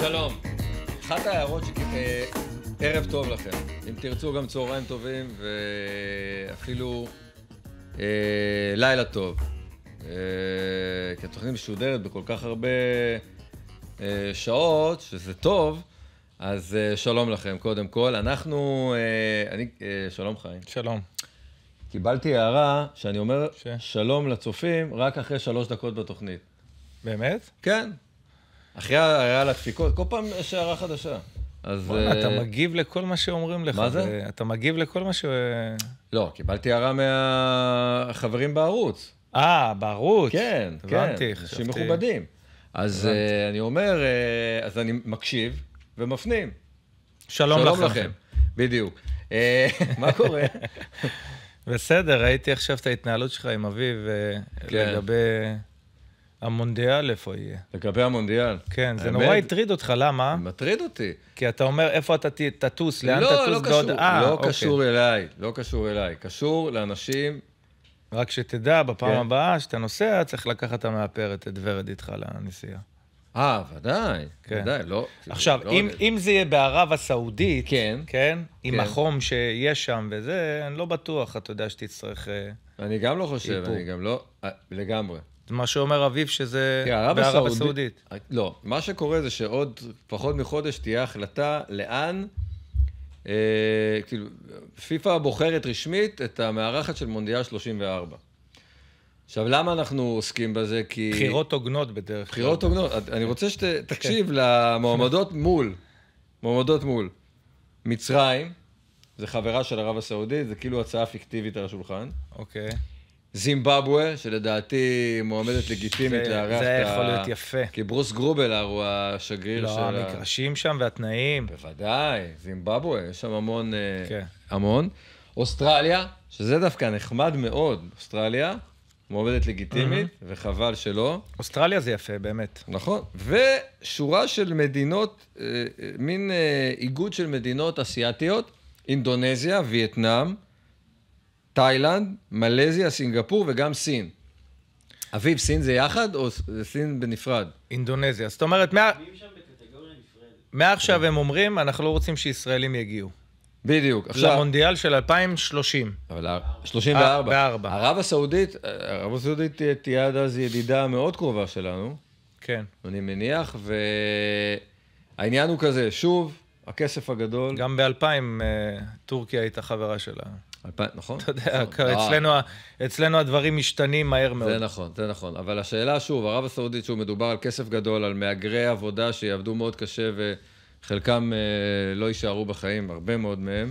שלום. אחת ההערות ש... אה, ערב טוב לכם. אם תרצו גם צהריים טובים ואפילו אה, לילה טוב. אה, כי התוכנית משודרת בכל כך הרבה אה, שעות, שזה טוב, אז אה, שלום לכם קודם כל. אנחנו, אה, אני, אה, שלום חיים. שלום. קיבלתי הערה שאני אומר ש... שלום לצופים רק אחרי שלוש דקות בתוכנית. באמת? כן. אחי היה לה דפיקות, כל פעם יש הערה חדשה. אז... וואלה, אתה אה, מגיב לכל מה שאומרים לך. מה זה? אתה מגיב לכל מה ש... לא, קיבלתי הערה מהחברים בערוץ. אה, בערוץ? כן, כן. הבנתי, חשבתי. אנשים מכובדים. אז אה, אני אומר, אה, אז אני מקשיב ומפנים. שלום, שלום לכם. בדיוק. מה קורה? בסדר, ראיתי עכשיו את ההתנהלות שלך עם אביב כן. לגבי... המונדיאל איפה יהיה. לגבי המונדיאל. כן, זה נורא הטריד אותך, למה? מטריד אותי. כי אתה אומר, איפה אתה תטוס, לאן לא, תטוס לא בעוד... אה, לא, לא קשור אליי, לא קשור אליי. קשור לאנשים... רק שתדע, בפעם כן. הבאה שאתה נוסע, צריך לקחת את המאפרת, את ורד איתך לנסיעה. אה, ודאי, כן. ודאי, לא... עכשיו, לא אם, לא... אם זה יהיה בערב הסעודית, כן, כן, עם כן. החום שיש שם וזה, אני לא בטוח, אתה יודע, שתצטרך... אה, אני גם לא חושב, איפור. אני גם לא... אה, לגמרי. מה שאומר אביב שזה כן, בערב הסעודית. לא, מה שקורה זה שעוד פחות מחודש תהיה החלטה לאן, אה, כאילו, פיפ"א בוחרת רשמית את המארחת של מונדיאל 34. עכשיו, למה אנחנו עוסקים בזה? כי... בחירות הוגנות בדרך כלל. בחירות הוגנות. אני רוצה שתקשיב כן. למועמדות מול. מועמדות מול. מצרים, זה חברה של ערב הסעודית, זה כאילו הצעה פיקטיבית על השולחן. אוקיי. זימבבואה, שלדעתי מועמדת לגיטימית לארח את ה... זה יכול להיות יפה. כי ברוס גרובלר הוא השגריר לא, של לא, המגרשים שם והתנאים. בוודאי, זימבבואה, יש שם המון... אה, כן. המון. אוסטרליה, שזה דווקא נחמד מאוד, אוסטרליה, מועמדת לגיטימית, mm-hmm. וחבל שלא. אוסטרליה זה יפה, באמת. נכון. ושורה של מדינות, אה, אה, מין איגוד של מדינות אסיאתיות, אינדונזיה, וייטנאם. תאילנד, מלזיה, סינגפור וגם סין. אביב, סין זה יחד או סין בנפרד? אינדונזיה. זאת אומרת, מה... מעכשיו הם אומרים, אנחנו לא רוצים שישראלים יגיעו. בדיוק. עכשיו... למונדיאל של 2030. אבל 34. 34. אה, ערב הסעודית, ערב הסעודית תהיה עד אז ידידה מאוד קרובה שלנו. כן. אני מניח, והעניין הוא כזה, שוב, הכסף הגדול. גם ב-2000 אה, טורקיה הייתה חברה שלנו. נכון? אתה יודע, נכון. אה. אצלנו אצלנו הדברים משתנים מהר מאוד. זה נכון, זה נכון. אבל השאלה, שוב, ערב הסעודית, שהוא מדובר על כסף גדול, על מהגרי עבודה שיעבדו מאוד קשה וחלקם אה, לא יישארו בחיים, הרבה מאוד מהם.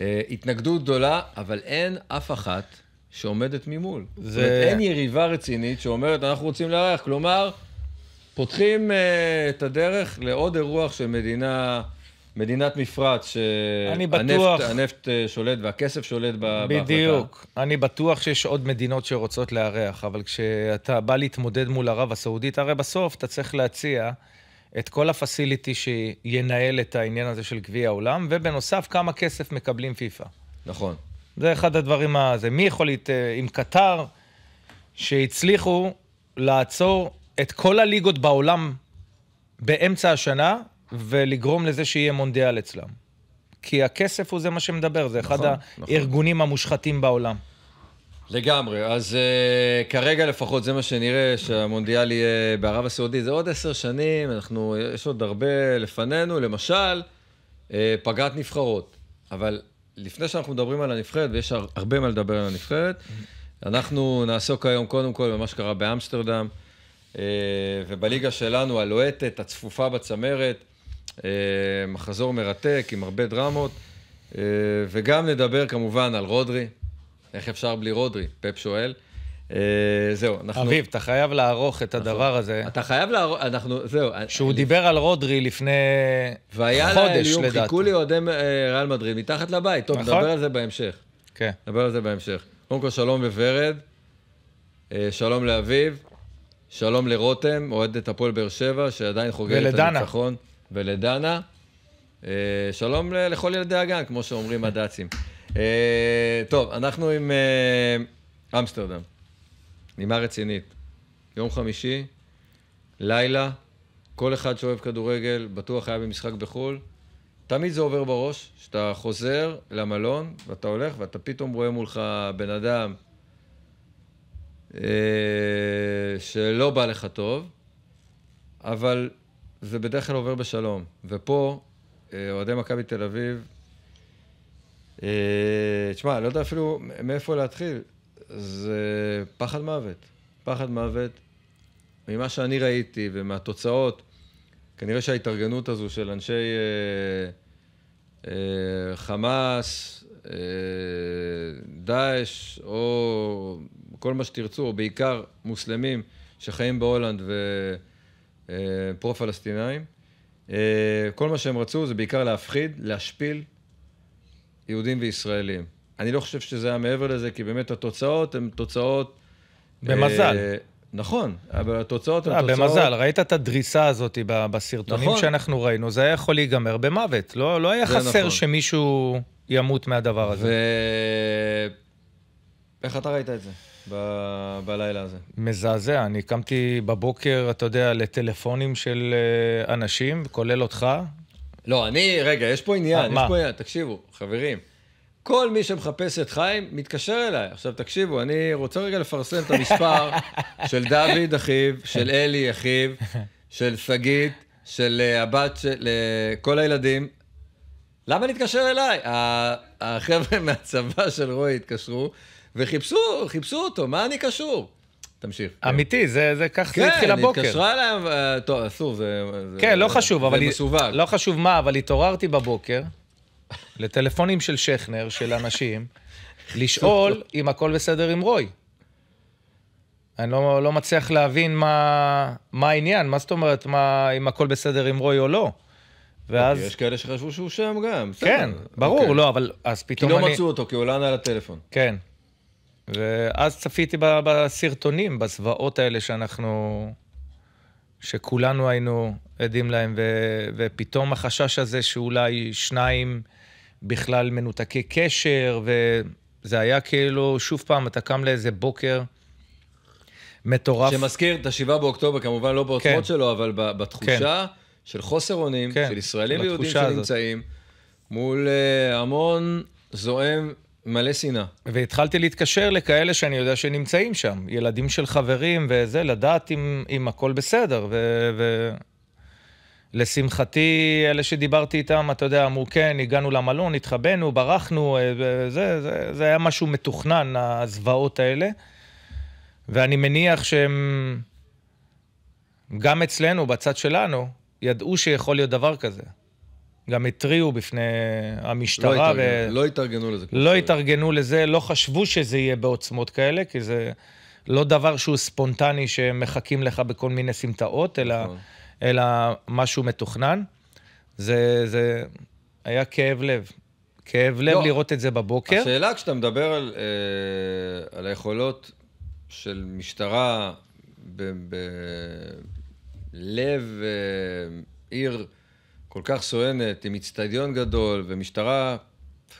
אה, התנגדות גדולה, אבל אין אף אחת שעומדת ממול. זה... זאת אומרת, אין יריבה רצינית שאומרת, אנחנו רוצים לארח. כלומר, פותחים אה, את הדרך לעוד אירוח של מדינה... מדינת מפרץ, שהנפט אה, שולט והכסף שולט בהחלטה. בדיוק. בהחלטה. אני בטוח שיש עוד מדינות שרוצות לארח, אבל כשאתה בא להתמודד מול ערב הסעודית, הרי בסוף אתה צריך להציע את כל הפסיליטי שינהל את העניין הזה של גביע העולם, ובנוסף, כמה כסף מקבלים פיפ"א. נכון. זה אחד הדברים הזה. מי יכול להת... אה, עם קטר, שהצליחו לעצור את כל הליגות בעולם באמצע השנה, ולגרום לזה שיהיה מונדיאל אצלם. כי הכסף הוא זה מה שמדבר, זה נכון, אחד נכון, נכון. הארגונים נכון. המושחתים בעולם. לגמרי, אז uh, כרגע לפחות זה מה שנראה, שהמונדיאל יהיה בערב הסעודית. זה עוד עשר שנים, אנחנו, יש עוד הרבה לפנינו, למשל, uh, פגרת נבחרות. אבל לפני שאנחנו מדברים על הנבחרת, ויש הרבה מה לדבר על הנבחרת, אנחנו נעסוק היום קודם כל במה שקרה באמסטרדם, uh, ובליגה שלנו, הלוהטת, הצפופה בצמרת, אה, מחזור מרתק עם הרבה דרמות, אה, וגם נדבר כמובן על רודרי, איך אפשר בלי רודרי, פפ שואל. אה, זהו, אנחנו... אביב, אתה חייב לערוך את נכון. הדבר הזה. אתה חייב לערוך, אנחנו, זהו. שהוא דיבר על רודרי לפני חודש, לדעתי. והיה חיכו לי אוהדי ריאל מדריד מתחת לבית. טוב, נכון. נדבר על זה בהמשך. כן. נדבר על זה בהמשך. קודם כל, שלום לוורד, שלום לאביב, שלום לרותם, אוהדת הפועל באר שבע, שעדיין חוגגת את הניצחון. ולדנה. ולדנה. אה, שלום לכל ילדי הגן, כמו שאומרים הדצים. אה, טוב, אנחנו עם אה, אמסטרדם. נימה רצינית. יום חמישי, לילה, כל אחד שאוהב כדורגל, בטוח היה במשחק בחו"ל. תמיד זה עובר בראש, שאתה חוזר למלון, ואתה הולך, ואתה פתאום רואה מולך בן אדם שלא בא לך טוב, אבל זה בדרך כלל עובר בשלום. ופה, אה, אוהדי מכבי תל אביב, אה, תשמע, לא יודע אפילו מאיפה להתחיל. זה פחד מוות. פחד מוות. ממה שאני ראיתי ומהתוצאות, כנראה שההתארגנות הזו של אנשי אה, אה, חמאס, אה, דאעש, או כל מה שתרצו, או בעיקר מוסלמים שחיים בהולנד ו... אה, אה, פרו-פלסטינאים. אה, כל מה שהם רצו זה בעיקר להפחיד, להשפיל יהודים וישראלים. אני לא חושב שזה היה מעבר לזה, כי באמת התוצאות הן תוצאות... אה, במזל. נכון, אבל התוצאות הן תוצאות... במזל, ראית את הדריסה הזאת בסרטונים נכון. שאנחנו ראינו, זה היה יכול להיגמר במוות. לא, לא היה חסר נכון. שמישהו ימות מהדבר הזה. ו... איך אתה ראית את זה? ב- בלילה הזה. מזעזע, אני קמתי בבוקר, אתה יודע, לטלפונים של אה, אנשים, כולל אותך. לא, אני, רגע, יש פה עניין, אה, יש מה? פה עניין, תקשיבו, חברים. כל מי שמחפש את חיים, מתקשר אליי. עכשיו, תקשיבו, אני רוצה רגע לפרסם את המספר של דוד, אחיו, של אלי, אחיו, של שגית, של אה, הבת, של כל הילדים. למה להתקשר אליי? החבר'ה מהצבא של רועי התקשרו. וחיפשו, חיפשו אותו, מה אני קשור? תמשיך. אמיתי, זה, זה כך כן, זה התחיל הבוקר. כן, התקשרה אליהם, אה, טוב, אסור, זה... כן, זה, לא חשוב, זה אבל... זה מסווג. לא חשוב מה, אבל התעוררתי בבוקר לטלפונים של שכנר, של אנשים, לשאול אם הכל בסדר עם רוי. אני לא, לא מצליח להבין מה, מה העניין, מה זאת אומרת, מה, אם הכל בסדר עם רוי או לא. ואז... אוקיי, יש כאלה שחשבו שהוא שם גם, בסדר. כן, ברור, okay. אוקיי. לא, אבל אז פתאום אני... כי לא אני... מצאו אותו, כי הוא לא עולה על הטלפון. כן. ואז צפיתי בסרטונים, בזוועות האלה שאנחנו... שכולנו היינו עדים להם, ו, ופתאום החשש הזה שאולי שניים בכלל מנותקי קשר, וזה היה כאילו, שוב פעם, אתה קם לאיזה בוקר מטורף. שמזכיר את השבעה באוקטובר, כמובן לא בעוצמות כן. שלו, אבל בתחושה כן. של חוסר אונים, כן. של ישראלים ויהודים שנמצאים, הזאת. מול אה, המון זועם מלא שנאה. והתחלתי להתקשר לכאלה שאני יודע שנמצאים שם, ילדים של חברים וזה, לדעת אם, אם הכל בסדר. ו, ו... אלה שדיברתי איתם, אתה יודע, אמרו, כן, הגענו למלון, התחבאנו, ברחנו, אה, זה, זה, זה היה משהו מתוכנן, הזוועות האלה. ואני מניח שהם, גם אצלנו, בצד שלנו, ידעו שיכול להיות דבר כזה. גם התריעו בפני המשטרה. לא התארגנו, ו... לא התארגנו לזה. לא התארגנו לזה, לא חשבו שזה יהיה בעוצמות כאלה, כי זה לא דבר שהוא ספונטני שמחכים לך בכל מיני סמטאות, אלא, נכון. אלא משהו מתוכנן. זה, זה היה כאב לב. כאב לב לא. לראות את זה בבוקר. השאלה כשאתה מדבר על, אה, על היכולות של משטרה בלב ב- אה, עיר... כל כך סואנת, עם אצטדיון גדול ומשטרה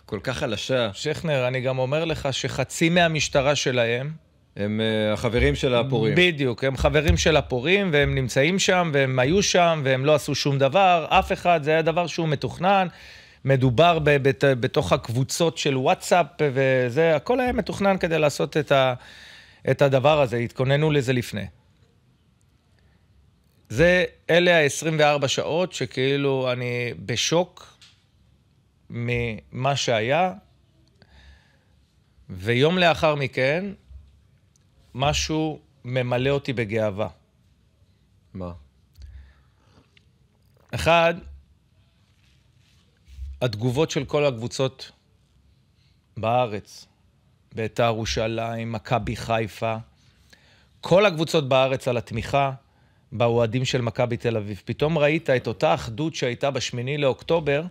כל כך חלשה. שכנר, אני גם אומר לך שחצי מהמשטרה שלהם... הם uh, החברים של הפורעים. בדיוק, הם חברים של הפורעים, והם נמצאים שם, והם היו שם, והם לא עשו שום דבר, אף אחד, זה היה דבר שהוא מתוכנן. מדובר ב- בת- בתוך הקבוצות של וואטסאפ, וזה, הכל היה מתוכנן כדי לעשות את, ה- את הדבר הזה, התכוננו לזה לפני. זה, אלה ה-24 שעות שכאילו אני בשוק ממה שהיה, ויום לאחר מכן, משהו ממלא אותי בגאווה. מה? אחד, התגובות של כל הקבוצות בארץ, בית"ר ירושלים, מכבי חיפה, כל הקבוצות בארץ על התמיכה, באוהדים של מכבי תל אביב. פתאום ראית את אותה אחדות שהייתה בשמיני לאוקטובר,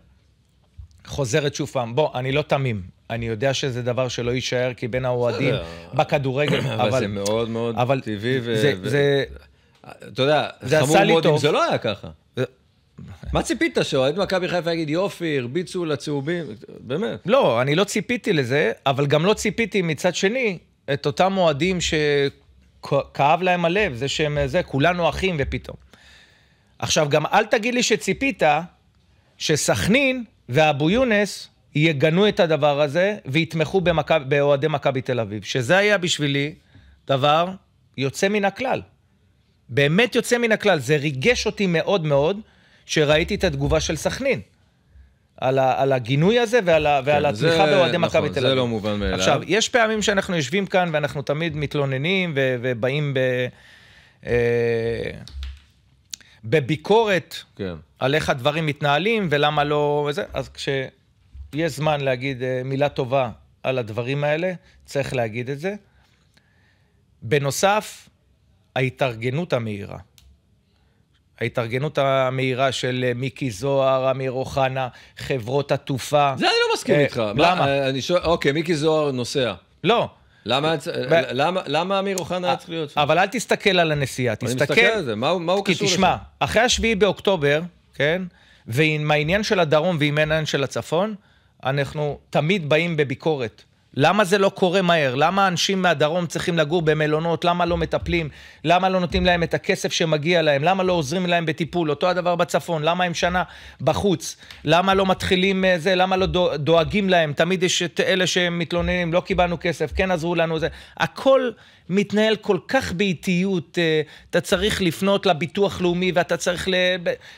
חוזרת שוב פעם. בוא, אני לא תמים. אני יודע שזה דבר שלא יישאר, כי בין האוהדים בכדורגל, אבל... אבל זה מאוד מאוד אבל טבעי ו... זה, ו... זה... אתה יודע, זה חמור מאוד טוב. אם זה לא היה ככה. מה ציפית שאוהד מכבי חיפה יגיד, יופי, הרביצו לצהובים? באמת. לא, אני לא ציפיתי לזה, אבל גם לא ציפיתי מצד שני את אותם אוהדים ש... כאב להם הלב, זה שהם, זה, כולנו אחים ופתאום. עכשיו, גם אל תגיד לי שציפית שסכנין ואבו יונס יגנו את הדבר הזה ויתמכו באוהדי מכבי תל אביב, שזה היה בשבילי דבר יוצא מן הכלל. באמת יוצא מן הכלל. זה ריגש אותי מאוד מאוד שראיתי את התגובה של סכנין. על, ה, על הגינוי הזה ועל, כן, ועל התמיכה באוהדי נכון, מכבי תל אביב. זה לא מובן מאליו. עכשיו, יש פעמים שאנחנו יושבים כאן ואנחנו תמיד מתלוננים ו, ובאים ב... אה, בביקורת כן. על איך הדברים מתנהלים ולמה לא... וזה, אז כשיש זמן להגיד אה, מילה טובה על הדברים האלה, צריך להגיד את זה. בנוסף, ההתארגנות המהירה. ההתארגנות המהירה של אה, מיקי זוהר, אמיר אוחנה, חברות התעופה. זה אני לא מסכים אה, איתך. למה? אה, אני שואל, אוקיי, מיקי זוהר נוסע. לא. למה, אמיר אוחנה היה צריך להיות שם? אבל אל תסתכל על הנסיעה, תסתכל... אני מסתכל על זה, מה הוא קשור לזה? כי תשמע, אחרי השביעי באוקטובר, כן, ועם העניין של הדרום ועם העניין של הצפון, אנחנו תמיד באים בביקורת למה זה לא קורה מהר? למה אנשים מהדרום צריכים לגור במלונות? למה לא מטפלים? למה לא נותנים להם את הכסף שמגיע להם? למה לא עוזרים להם בטיפול? אותו הדבר בצפון, למה הם שנה בחוץ? למה לא מתחילים אה, זה? למה לא דואגים להם? תמיד יש את אלה שמתלוננים, לא קיבלנו כסף, כן עזרו לנו זה. הכל מתנהל כל כך באיטיות, אה, אתה צריך לפנות לביטוח לאומי ואתה צריך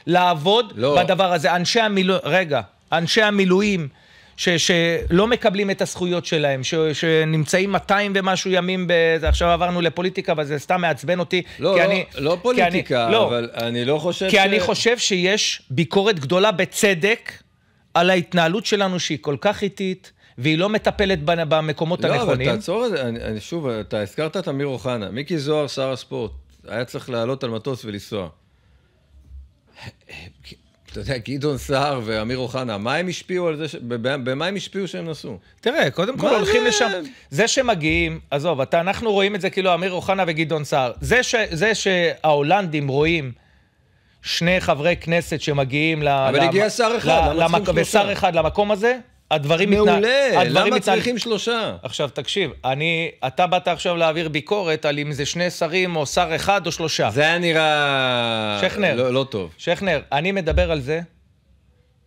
לעבוד לא. בדבר הזה. אנשי המילואים, רגע, אנשי המילואים, ש, שלא מקבלים את הזכויות שלהם, ש, שנמצאים 200 ומשהו ימים, ב, עכשיו עברנו לפוליטיקה, אבל זה סתם מעצבן אותי. לא, לא, אני, לא פוליטיקה, אני, לא. אבל לא, אני לא חושב כי ש... כי אני חושב שיש ביקורת גדולה, בצדק, על ההתנהלות שלנו שהיא כל כך איטית. והיא לא מטפלת במקומות לא, הנכונים. לא, אבל תעצור את זה. אני, אני, שוב, אתה הזכרת את אמיר אוחנה. מיקי זוהר, שר הספורט, היה צריך לעלות על מטוס ולנסוע. אתה יודע, גדעון סער ואמיר אוחנה, מה הם השפיעו על זה, ש... במה הם השפיעו שהם נסעו? תראה, קודם כל הולכים זה? לשם. זה שמגיעים, עזוב, אתה, אנחנו רואים את זה כאילו אמיר אוחנה וגדעון סער. זה, ש... זה שההולנדים רואים שני חברי כנסת שמגיעים ל... אבל ל... הגיע שר אחד, למה צריכים שלושה? ושר אחד למקום הזה, הדברים מעולה, מתנה... הדברים למה מתנה... צריכים שלושה? עכשיו, תקשיב, אני... אתה באת עכשיו להעביר ביקורת על אם זה שני שרים או שר אחד או שלושה. זה היה נראה... שכנר. לא, לא טוב. שכנר, אני מדבר על זה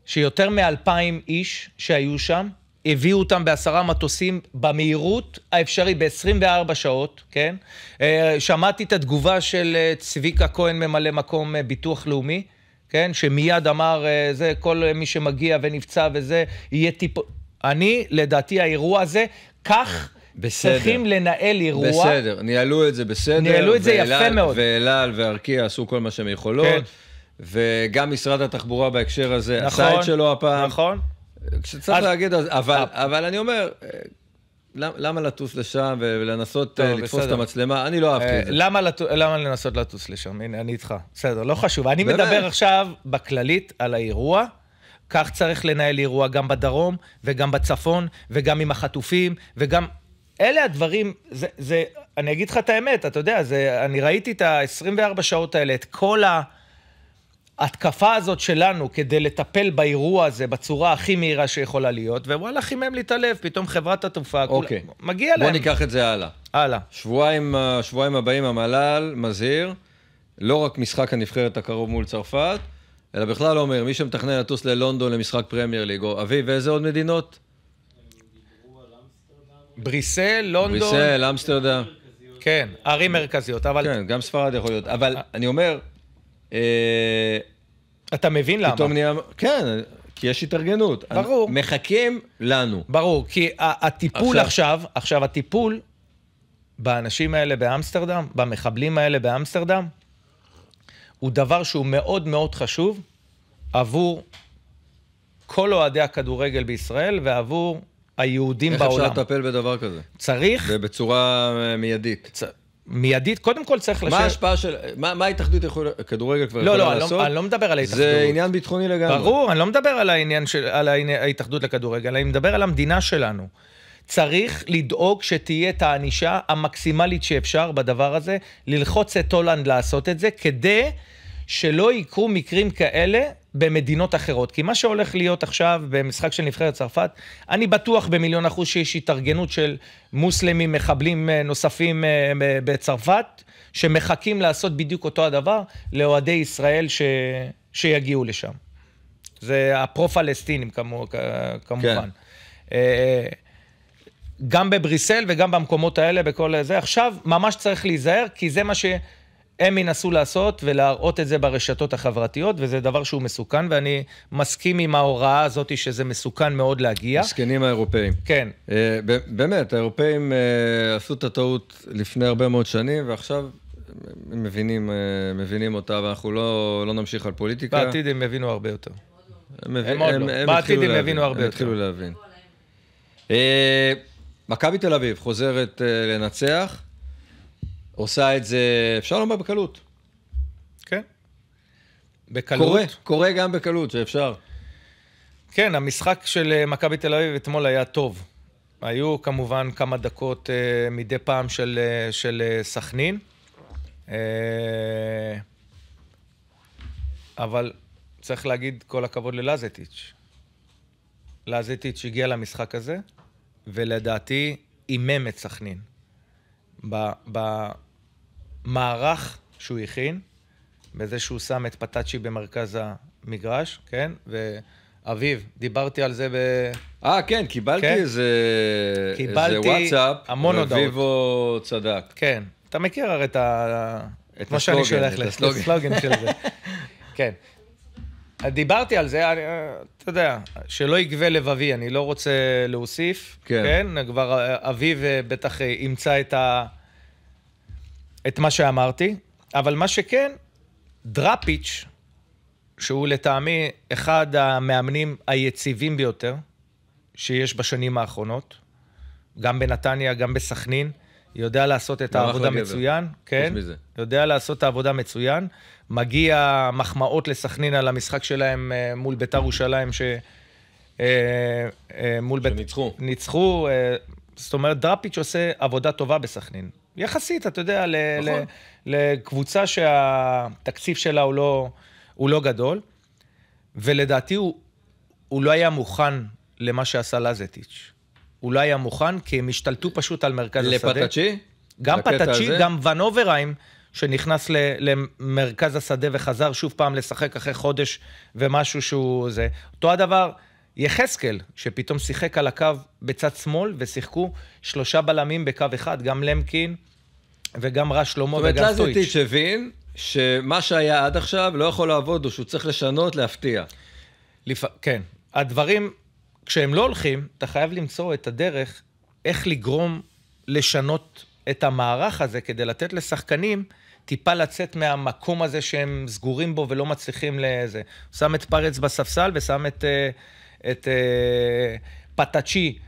שיותר מאלפיים איש שהיו שם, הביאו אותם בעשרה מטוסים במהירות האפשרי, ב-24 שעות, כן? אה, שמעתי את התגובה של אה, צביקה כהן, ממלא מקום אה, ביטוח לאומי. כן? שמיד אמר, אה, זה, כל אה, מי שמגיע ונפצע וזה, יהיה טיפ... אני, לדעתי, האירוע הזה, כך... בסדר. צריכים לנהל אירוע. בסדר, ניהלו את זה בסדר. ניהלו את זה ואלל, יפה מאוד. ואלעל וארקיע עשו כל מה שהם יכולות. כן. וגם משרד התחבורה בהקשר הזה נכון, עשה את שלו הפעם. נכון. כשצריך אז... להגיד, אבל, אבל אני אומר, אה, למה לטוס לשם ולנסות אה, לתפוס את המצלמה? אני לא אהבתי אה, את זה. למה לנסות לטוס לשם? הנה, אני איתך. בסדר, לא חשוב. אני מדבר עכשיו בכללית על האירוע. כך צריך לנהל אירוע גם בדרום, וגם בצפון, וגם עם החטופים, וגם... אלה הדברים, זה, זה, אני אגיד לך את האמת, אתה יודע, זה, אני ראיתי את ה-24 שעות האלה, את כל ה... ההתקפה הזאת שלנו כדי לטפל באירוע הזה בצורה הכי מהירה שיכולה להיות, ווואלה, חימם לי את הלב, פתאום חברת התעופה, אוקיי. כול... מגיע בוא להם. בוא ניקח את זה הלאה. הלאה. שבועיים, אה, שבועיים הבאים המל"ל מזהיר, לא רק משחק הנבחרת הקרוב מול צרפת, אלא בכלל לא אומר, מי שמתכנן לטוס ללונדון למשחק פרמייר ליג, או אביב, ואיזה עוד מדינות? בריסל, לונדון. בריסל, אמסטרדם. כן, ערים מרכזיות, אבל... כן, גם ספרד יכול להיות. אבל אה- אני אומר, אה, אתה מבין למה. פתאום נהיה... כן, כי יש התארגנות. ברור. מחכים לנו. ברור, כי הטיפול עכשיו, עכשיו, עכשיו הטיפול באנשים האלה באמסטרדם, במחבלים האלה באמסטרדם, הוא דבר שהוא מאוד מאוד חשוב עבור כל אוהדי הכדורגל בישראל ועבור היהודים איך בעולם. איך אפשר לטפל בדבר כזה? צריך... ובצורה אה, מיידית. צ... מיידית, קודם כל צריך לשבת... מה ההשפעה של... מה, מה ההתאחדות יכולה... כדורגל כבר לא, לא יכולה לא, לעשות? לא, לא, אני לא מדבר על ההתאחדות. זה עניין ביטחוני לגמרי. ברור, אני לא מדבר על העניין של... על ההתאחדות לכדורגל, אני מדבר על המדינה שלנו. צריך לדאוג שתהיה את הענישה המקסימלית שאפשר בדבר הזה, ללחוץ את הולנד לעשות את זה, כדי... שלא יקרו מקרים כאלה במדינות אחרות. כי מה שהולך להיות עכשיו במשחק של נבחרת צרפת, אני בטוח במיליון אחוז שיש התארגנות של מוסלמים, מחבלים אה, נוספים אה, בצרפת, שמחכים לעשות בדיוק אותו הדבר לאוהדי ישראל ש... שיגיעו לשם. זה הפרו-פלסטינים כמו... כמובן. כן. אה, גם בבריסל וגם במקומות האלה, בכל זה. עכשיו, ממש צריך להיזהר, כי זה מה ש... הם ינסו לעשות ולהראות את זה ברשתות החברתיות, וזה דבר שהוא מסוכן, ואני מסכים עם ההוראה הזאת שזה מסוכן מאוד להגיע. מסכנים האירופאים. כן. אה, באמת, האירופאים אה, עשו את הטעות לפני הרבה מאוד שנים, ועכשיו הם מבינים, אה, מבינים אותה, ואנחנו לא, לא נמשיך על פוליטיקה. בעתיד הם יבינו הרבה יותר. הם, הם עוד הם, הם, לא. הם בעתיד הם יבינו הרבה הם יותר. הם התחילו להבין. מכבי תל אביב חוזרת לנצח. עושה את זה, אפשר לומר בקלות. כן. בקלות. קורה, קורה גם בקלות, שאפשר. כן, המשחק של אה, מכבי תל אביב אתמול היה טוב. היו כמובן כמה דקות אה, מדי פעם של, אה, של אה, סכנין, אה, אבל צריך להגיד כל הכבוד ללזטיץ'. לזטיץ' הגיע למשחק הזה, ולדעתי אימם את סכנין. ב, ב, מערך שהוא הכין, בזה שהוא שם את פטאצ'י במרכז המגרש, כן? ואביב, דיברתי על זה ב... אה, כן, קיבלתי כן? איזה... קיבלתי איזה וואטסאפ, המון הודעות. ואביבו צדק. כן, אתה מכיר הרי את ה... את כמו הסלוגן, שאני שולח את הסלוגן. הסלוגן של זה. כן. דיברתי על זה, אני, אה, אתה יודע, שלא יגבה לבבי, אני לא רוצה להוסיף, כן? כן? כבר אה, אביב אה, בטח ימצא את ה... את מה שאמרתי, אבל מה שכן, דראפיץ', שהוא לטעמי אחד המאמנים היציבים ביותר שיש בשנים האחרונות, גם בנתניה, גם בסכנין, יודע לעשות את העבודה מצוין, כן, יודע לעשות את העבודה מצוין. מגיע מחמאות לסכנין על המשחק שלהם אה, מול ביתר ירושלים, ש... אה, אה, מול ביתר... שניצחו. ניצחו, זאת אומרת, דראפיץ' עושה עבודה טובה בסכנין. יחסית, אתה יודע, ל, נכון. ל, לקבוצה שהתקציב שלה הוא לא, הוא לא גדול, ולדעתי הוא, הוא לא היה מוכן למה שעשה לזטיץ'. הוא לא היה מוכן, כי הם השתלטו פשוט על מרכז לפטצ'י? השדה. לפטצ'י? גם פטצ'י, הזה? גם ון אוברהיים, שנכנס ל, למרכז השדה וחזר שוב פעם לשחק אחרי חודש ומשהו שהוא זה. אותו הדבר... יחזקאל, שפתאום שיחק על הקו בצד שמאל, ושיחקו שלושה בלמים בקו אחד, גם למקין, וגם רע שלמה וגם סטויץ'. זאת אומרת, לזיטיץ' הבין שמה שהיה עד עכשיו לא יכול לעבוד, או שהוא צריך לשנות, להפתיע. לפ... כן. הדברים, כשהם לא הולכים, אתה חייב למצוא את הדרך איך לגרום לשנות את המערך הזה, כדי לתת לשחקנים טיפה לצאת מהמקום הזה שהם סגורים בו ולא מצליחים לזה. שם את פרץ בספסל ושם את, אה, את, את אה, פטאצ'י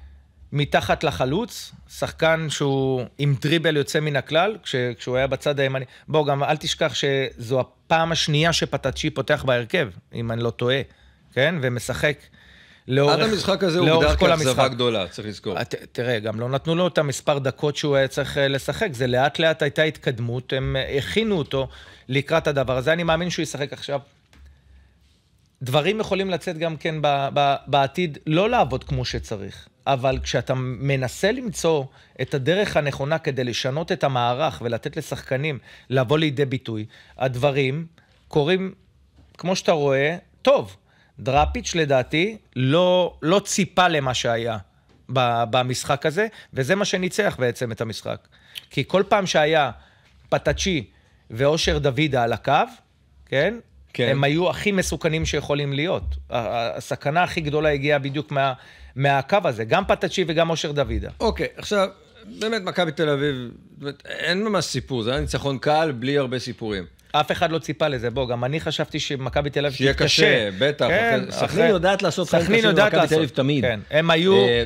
מתחת לחלוץ, שחקן שהוא עם דריבל יוצא מן הכלל, כש, כשהוא היה בצד הימני. בוא, גם אל תשכח שזו הפעם השנייה שפטצ'י פותח בהרכב, אם אני לא טועה, כן? ומשחק לאורך עד המשחק הזה הוא הוגדר כאכזבה גדולה, צריך לזכור. אה, ת, תראה, גם לא נתנו לו את המספר דקות שהוא היה צריך אה, לשחק, זה לאט-לאט הייתה התקדמות, הם אה, הכינו אותו לקראת הדבר הזה, אני מאמין שהוא ישחק עכשיו. דברים יכולים לצאת גם כן ב, ב, בעתיד, לא לעבוד כמו שצריך. אבל כשאתה מנסה למצוא את הדרך הנכונה כדי לשנות את המערך ולתת לשחקנים לבוא לידי ביטוי, הדברים קורים, כמו שאתה רואה, טוב. דראפיץ' לדעתי לא, לא ציפה למה שהיה במשחק הזה, וזה מה שניצח בעצם את המשחק. כי כל פעם שהיה פטאצ'י ואושר דוידה על הקו, כן? כן. הם היו הכי מסוכנים שיכולים להיות. הסכנה הכי גדולה הגיעה בדיוק מה, מהקו הזה, גם פטצ'י וגם אושר דוידה. אוקיי, okay, עכשיו, באמת, מכבי תל אביב, באמת, אין ממש סיפור, זה היה ניצחון קל בלי הרבה סיפורים. אף אחד לא ציפה לזה, בוא, גם אני חשבתי שמכבי תל אביב תתקשה. שיהיה קשה, בטח. כן, אחרי... סכנין יודעת לעשות חלק קשה ממכבי תל אביב תמיד. כן, הם היו... אה,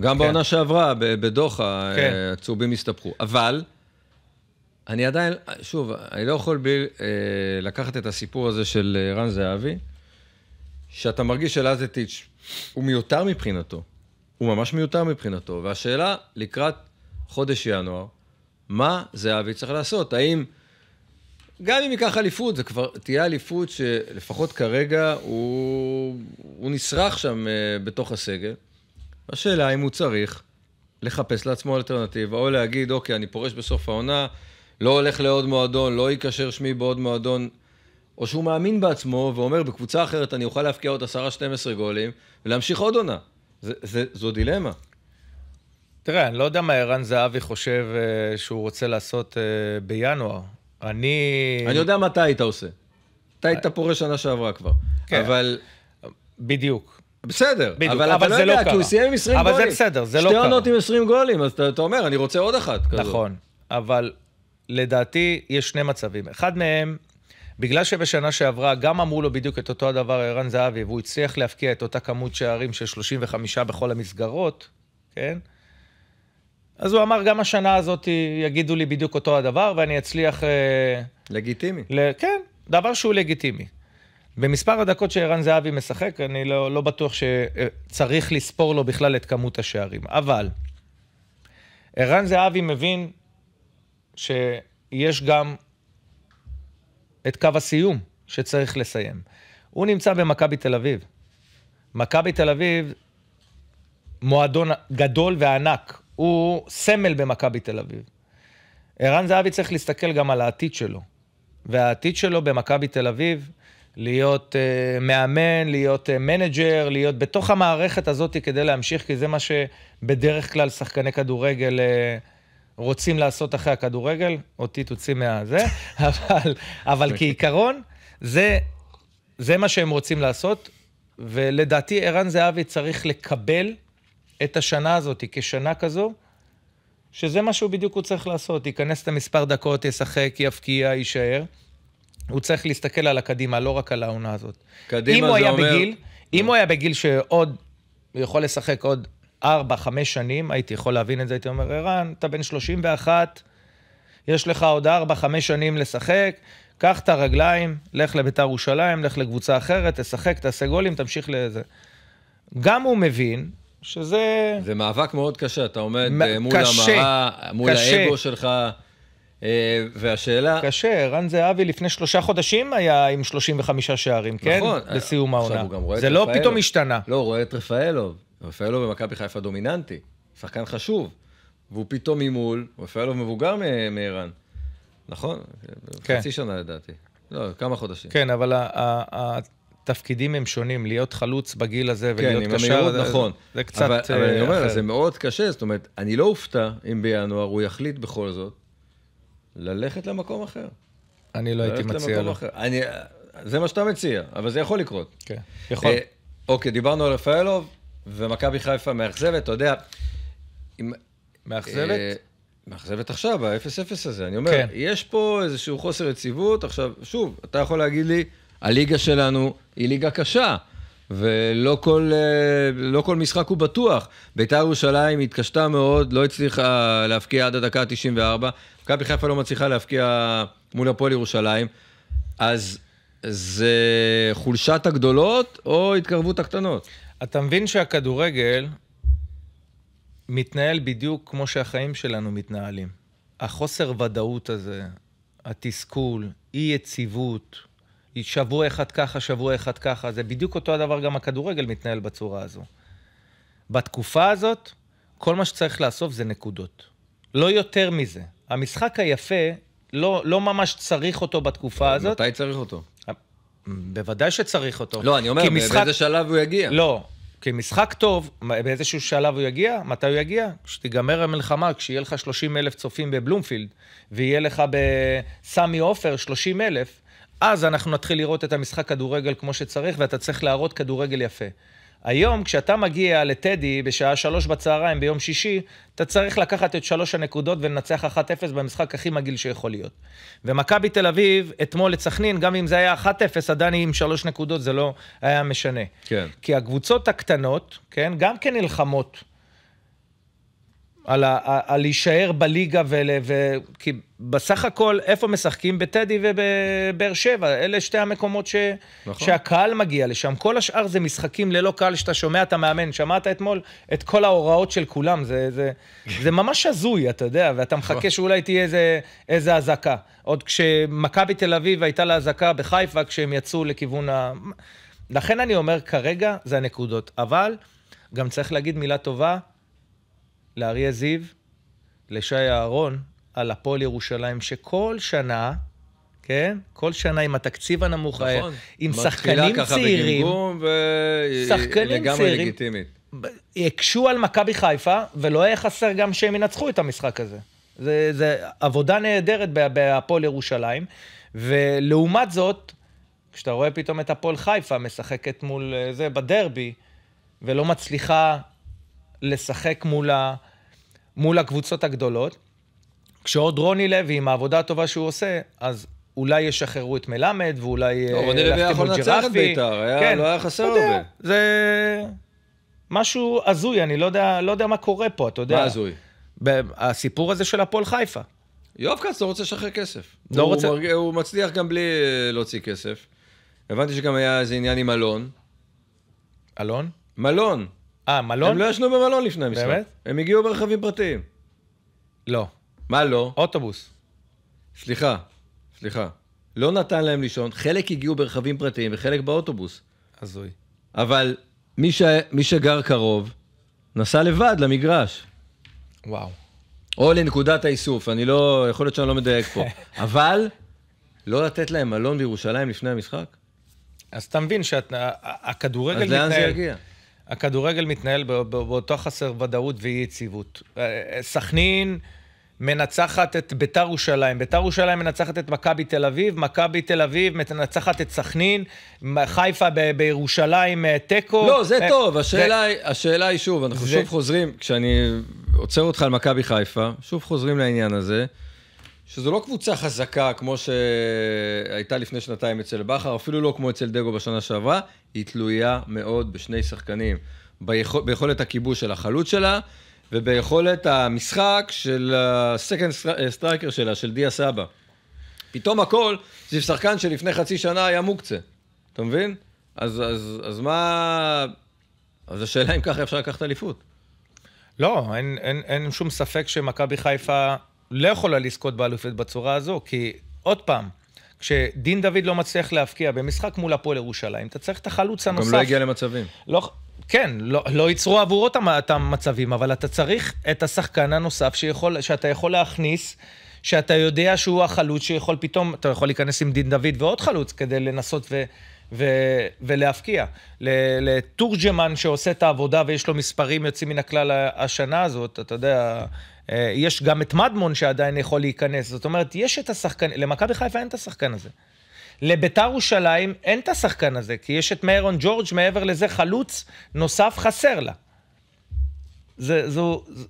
גם כן. בעונה שעברה, בדוחה, אה, כן. הצהובים הסתבכו. אבל, אני עדיין, שוב, אני לא יכול בלי אה, לקחת את הסיפור הזה של אה, רן זהבי, שאתה מרגיש שלאזטיץ' הוא מיותר מבחינתו. הוא ממש מיותר מבחינתו. והשאלה, לקראת חודש ינואר, מה זהבי צריך לעשות? האם... גם אם ייקח אליפות, זה כבר תהיה אליפות שלפחות כרגע הוא, הוא נסרח שם uh, בתוך הסגל. השאלה אם הוא צריך לחפש לעצמו אלטרנטיבה, או להגיד, אוקיי, אני פורש בסוף העונה, לא הולך לעוד מועדון, לא ייקשר שמי בעוד מועדון או שהוא מאמין בעצמו ואומר, בקבוצה אחרת אני אוכל להפקיע עוד 10-12 גולים ולהמשיך עוד עונה. זה, זה, זו דילמה. תראה, אני לא יודע מה ערן זהבי חושב uh, שהוא רוצה לעשות uh, בינואר. אני... אני יודע מה אתה היית עושה. אתה היית פורש שנה שעברה כבר. כן. אבל... בדיוק. בסדר, בדיוק, אבל, אבל אתה לא, לא יודע, לא כי הוא סיים עם 20 אבל גולים. אבל זה בסדר, זה לא קרה. שתי עונות עם 20 גולים, אז אתה, אתה אומר, אני רוצה עוד אחת כזאת. נכון, אבל לדעתי יש שני מצבים. אחד מהם בגלל שבשנה שעברה גם אמרו לו בדיוק את אותו הדבר ערן זהבי, והוא הצליח להפקיע את אותה כמות שערים של 35 בכל המסגרות, כן? אז הוא אמר, גם השנה הזאת יגידו לי בדיוק אותו הדבר, ואני אצליח... אה, לגיטימי. ל... כן, דבר שהוא לגיטימי. במספר הדקות שערן זהבי משחק, אני לא, לא בטוח שצריך לספור לו בכלל את כמות השערים. אבל ערן זהבי מבין שיש גם את קו הסיום שצריך לסיים. הוא נמצא במכבי תל אביב. מכבי תל אביב, מועדון גדול וענק, הוא סמל במכבי תל אביב. ערן זהבי צריך להסתכל גם על העתיד שלו. והעתיד שלו במכבי תל אביב, להיות uh, מאמן, להיות uh, אה, מנג'ר, להיות בתוך המערכת הזאת כדי להמשיך, כי זה מה שבדרך כלל שחקני כדורגל... Uh, רוצים לעשות אחרי הכדורגל, אותי תוציא מהזה, אבל, אבל כעיקרון, זה, זה מה שהם רוצים לעשות, ולדעתי ערן זהבי צריך לקבל את השנה הזאת כשנה כזו, שזה מה שהוא בדיוק הוא צריך לעשות, ייכנס את המספר דקות, ישחק, יפקיע, יישאר. הוא צריך להסתכל על הקדימה, לא רק על העונה הזאת. קדימה זה אומר... בגיל, אם הוא היה בגיל שעוד, הוא יכול לשחק עוד ארבע, חמש שנים, הייתי יכול להבין את זה, הייתי אומר, ערן, אתה בן 31, יש לך עוד ארבע, חמש שנים לשחק, קח את הרגליים, לך לביתר ירושלים, לך לקבוצה אחרת, תשחק, תעשה גולים, תמשיך לזה. גם הוא מבין שזה... זה מאבק מאוד קשה, אתה עומד מ- אה, מול קשה, המראה, מול קשה. האגו שלך. אה, והשאלה... קשה, רן זהבי לפני שלושה חודשים היה עם 35 שערים, נכון, כן? נכון. לסיום העונה. זה לא פתאום השתנה. לא, הוא רואה את רפאלוב. רפאלוב במכבי חיפה דומיננטי, שחקן חשוב, והוא פתאום ממול, רפאלוב מבוגר מערן, נכון? כן. חצי שנה לדעתי. לא, כמה חודשים. כן, אבל התפקידים הם שונים, להיות חלוץ בגיל הזה כן, ולהיות כן, קשר, זה, נכון. זה, זה קצת אבל, אבל אני אה, אומר, זה מאוד קשה, זאת אומרת, אני לא אופתע אם בינואר הוא יחליט בכל זאת ללכת למקום אחר. אני לא הייתי מציע לו. אני, זה מה שאתה מציע, אבל זה יכול לקרות. כן, יכול. אה, אוקיי, דיברנו על רפאלוב, ומכבי חיפה מאכזבת, אתה יודע... מאכזבת? אה, מאכזבת עכשיו, ה-0-0 הזה. אני אומר, כן. יש פה איזשהו חוסר יציבות. עכשיו, שוב, אתה יכול להגיד לי, הליגה שלנו היא ליגה קשה. ולא כל, אה, לא כל משחק הוא בטוח. ביתר ירושלים התקשתה מאוד, לא הצליחה להפקיע עד הדקה ה-94. מכבי חיפה לא מצליחה להפקיע מול הפועל ירושלים. אז זה חולשת הגדולות או התקרבות הקטנות? אתה מבין שהכדורגל מתנהל בדיוק כמו שהחיים שלנו מתנהלים. החוסר ודאות הזה, התסכול, אי-יציבות, שבוע אחד ככה, שבוע אחד ככה, זה בדיוק אותו הדבר גם הכדורגל מתנהל בצורה הזו. בתקופה הזאת, כל מה שצריך לאסוף זה נקודות. לא יותר מזה. המשחק היפה, לא, לא ממש צריך אותו בתקופה הזאת. מתי צריך אותו? בוודאי שצריך אותו. לא, אני אומר, משחק... באיזה שלב הוא יגיע. לא, כי משחק טוב, באיזשהו שלב הוא יגיע, מתי הוא יגיע? כשתיגמר המלחמה, כשיהיה לך 30 אלף צופים בבלומפילד, ויהיה לך בסמי עופר 30 אלף, אז אנחנו נתחיל לראות את המשחק כדורגל כמו שצריך, ואתה צריך להראות כדורגל יפה. היום כשאתה מגיע לטדי בשעה שלוש בצהריים ביום שישי, אתה צריך לקחת את שלוש הנקודות ולנצח 1-0 במשחק הכי מגעיל שיכול להיות. ומכבי תל אביב, אתמול לסכנין, גם אם זה היה 1-0, עדיין עם שלוש נקודות זה לא היה משנה. כן. כי הקבוצות הקטנות, כן, גם כן נלחמות. על, ה, על להישאר בליגה, ול, ו, כי בסך הכל, איפה משחקים? בטדי ובבאר שבע, אלה שתי המקומות ש, נכון. שהקהל מגיע לשם. כל השאר זה משחקים ללא קהל, שאתה שומע את המאמן, שמעת אתמול את כל ההוראות של כולם, זה, זה, זה ממש הזוי, אתה יודע, ואתה נכון. מחכה שאולי תהיה איזה, איזה אזעקה. עוד כשמכבי תל אביב הייתה לה אזעקה בחיפה, כשהם יצאו לכיוון ה... לכן אני אומר, כרגע זה הנקודות, אבל גם צריך להגיד מילה טובה לאריה זיו, לשי אהרון, על הפועל ירושלים, שכל שנה, כן? כל שנה עם התקציב הנמוך, אה, נכון. היה, עם שחקנים צעירים, ו... שחקנים צעירים, לגיטימית. הקשו על מכבי חיפה, ולא היה חסר גם שהם ינצחו את המשחק הזה. זה, זה עבודה נהדרת בהפועל ירושלים, ולעומת זאת, כשאתה רואה פתאום את הפועל חיפה משחקת מול אה, זה בדרבי, ולא מצליחה לשחק מול ה... מול הקבוצות הגדולות. כשעוד רוני לוי, עם העבודה הטובה שהוא עושה, אז אולי ישחררו את מלמד, ואולי יחתמו אה, ג'ירפי. לא, רוני לוי היה יכול לנצח את בית"ר, כן, לא היה חסר הרבה. זה משהו הזוי, אני לא יודע, לא יודע מה קורה פה, אתה יודע. מה הזוי? הסיפור הזה של הפועל חיפה. יואב כץ לא רוצה לשחרר כסף. לא הוא רוצה... מרג... הוא מצליח גם בלי אה, להוציא כסף. הבנתי שגם היה איזה עניין עם אלון. אלון? מלון. אה, מלון? הם לא ישנו במלון לפני המשחק. באמת? הם הגיעו ברכבים פרטיים. לא. מה לא? אוטובוס. סליחה, סליחה. לא נתן להם לישון, חלק הגיעו ברכבים פרטיים וחלק באוטובוס. הזוי. אבל מי, ש... מי שגר קרוב, נסע לבד למגרש. וואו. או לנקודת האיסוף, אני לא, יכול להיות שאני לא מדייק פה. אבל לא לתת להם מלון בירושלים לפני המשחק? אז אתה מבין שהכדורגל מתנהל... אז לאן זה יגיע? הכדורגל מתנהל באותו חסר ודאות ואי יציבות. אה, אה, סכנין מנצחת את ביתר ירושלים, ביתר ירושלים מנצחת את מכבי תל אביב, מכבי תל אביב מנצחת את סכנין, חיפה ב- בירושלים אה, תיקו. לא, זה טוב, השאלה, זה... היא, השאלה היא שוב, אנחנו זה... שוב חוזרים, כשאני עוצר אותך על מכבי חיפה, שוב חוזרים לעניין הזה. שזו לא קבוצה חזקה כמו שהייתה לפני שנתיים אצל בכר, אפילו לא כמו אצל דגו בשנה שעברה, היא תלויה מאוד בשני שחקנים. ביכול, ביכולת הכיבוש של החלוץ שלה, וביכולת המשחק של הסקנד סטרייקר אה, שלה, של דיה סבא. פתאום הכל, זה שחקן שלפני חצי שנה היה מוקצה. אתה מבין? אז, אז, אז מה... אז השאלה אם ככה אפשר לקחת אליפות. לא, אין, אין, אין שום ספק שמכבי חיפה לא יכולה לזכות באליפות בצורה הזו, כי עוד פעם, כשדין דוד לא מצליח להבקיע במשחק מול הפועל ירושלים, אתה צריך את החלוץ הנוסף. גם לא הגיע למצבים. לא, כן, לא, לא ייצרו עבורו את המצבים, אבל אתה צריך את השחקן הנוסף שיכול, שאתה יכול להכניס. שאתה יודע שהוא החלוץ שיכול פתאום, אתה יכול להיכנס עם דין דוד ועוד חלוץ כדי לנסות ו, ו, ולהפקיע. לתורג'מן שעושה את העבודה ויש לו מספרים יוצאים מן הכלל השנה הזאת, אתה יודע, אה, יש גם את מדמון שעדיין יכול להיכנס. זאת אומרת, יש את השחקן, למכבי חיפה אין את השחקן הזה. לביתר ירושלים אין את השחקן הזה, כי יש את מאירון ג'ורג', מעבר לזה חלוץ נוסף חסר לה. זה, זו, זו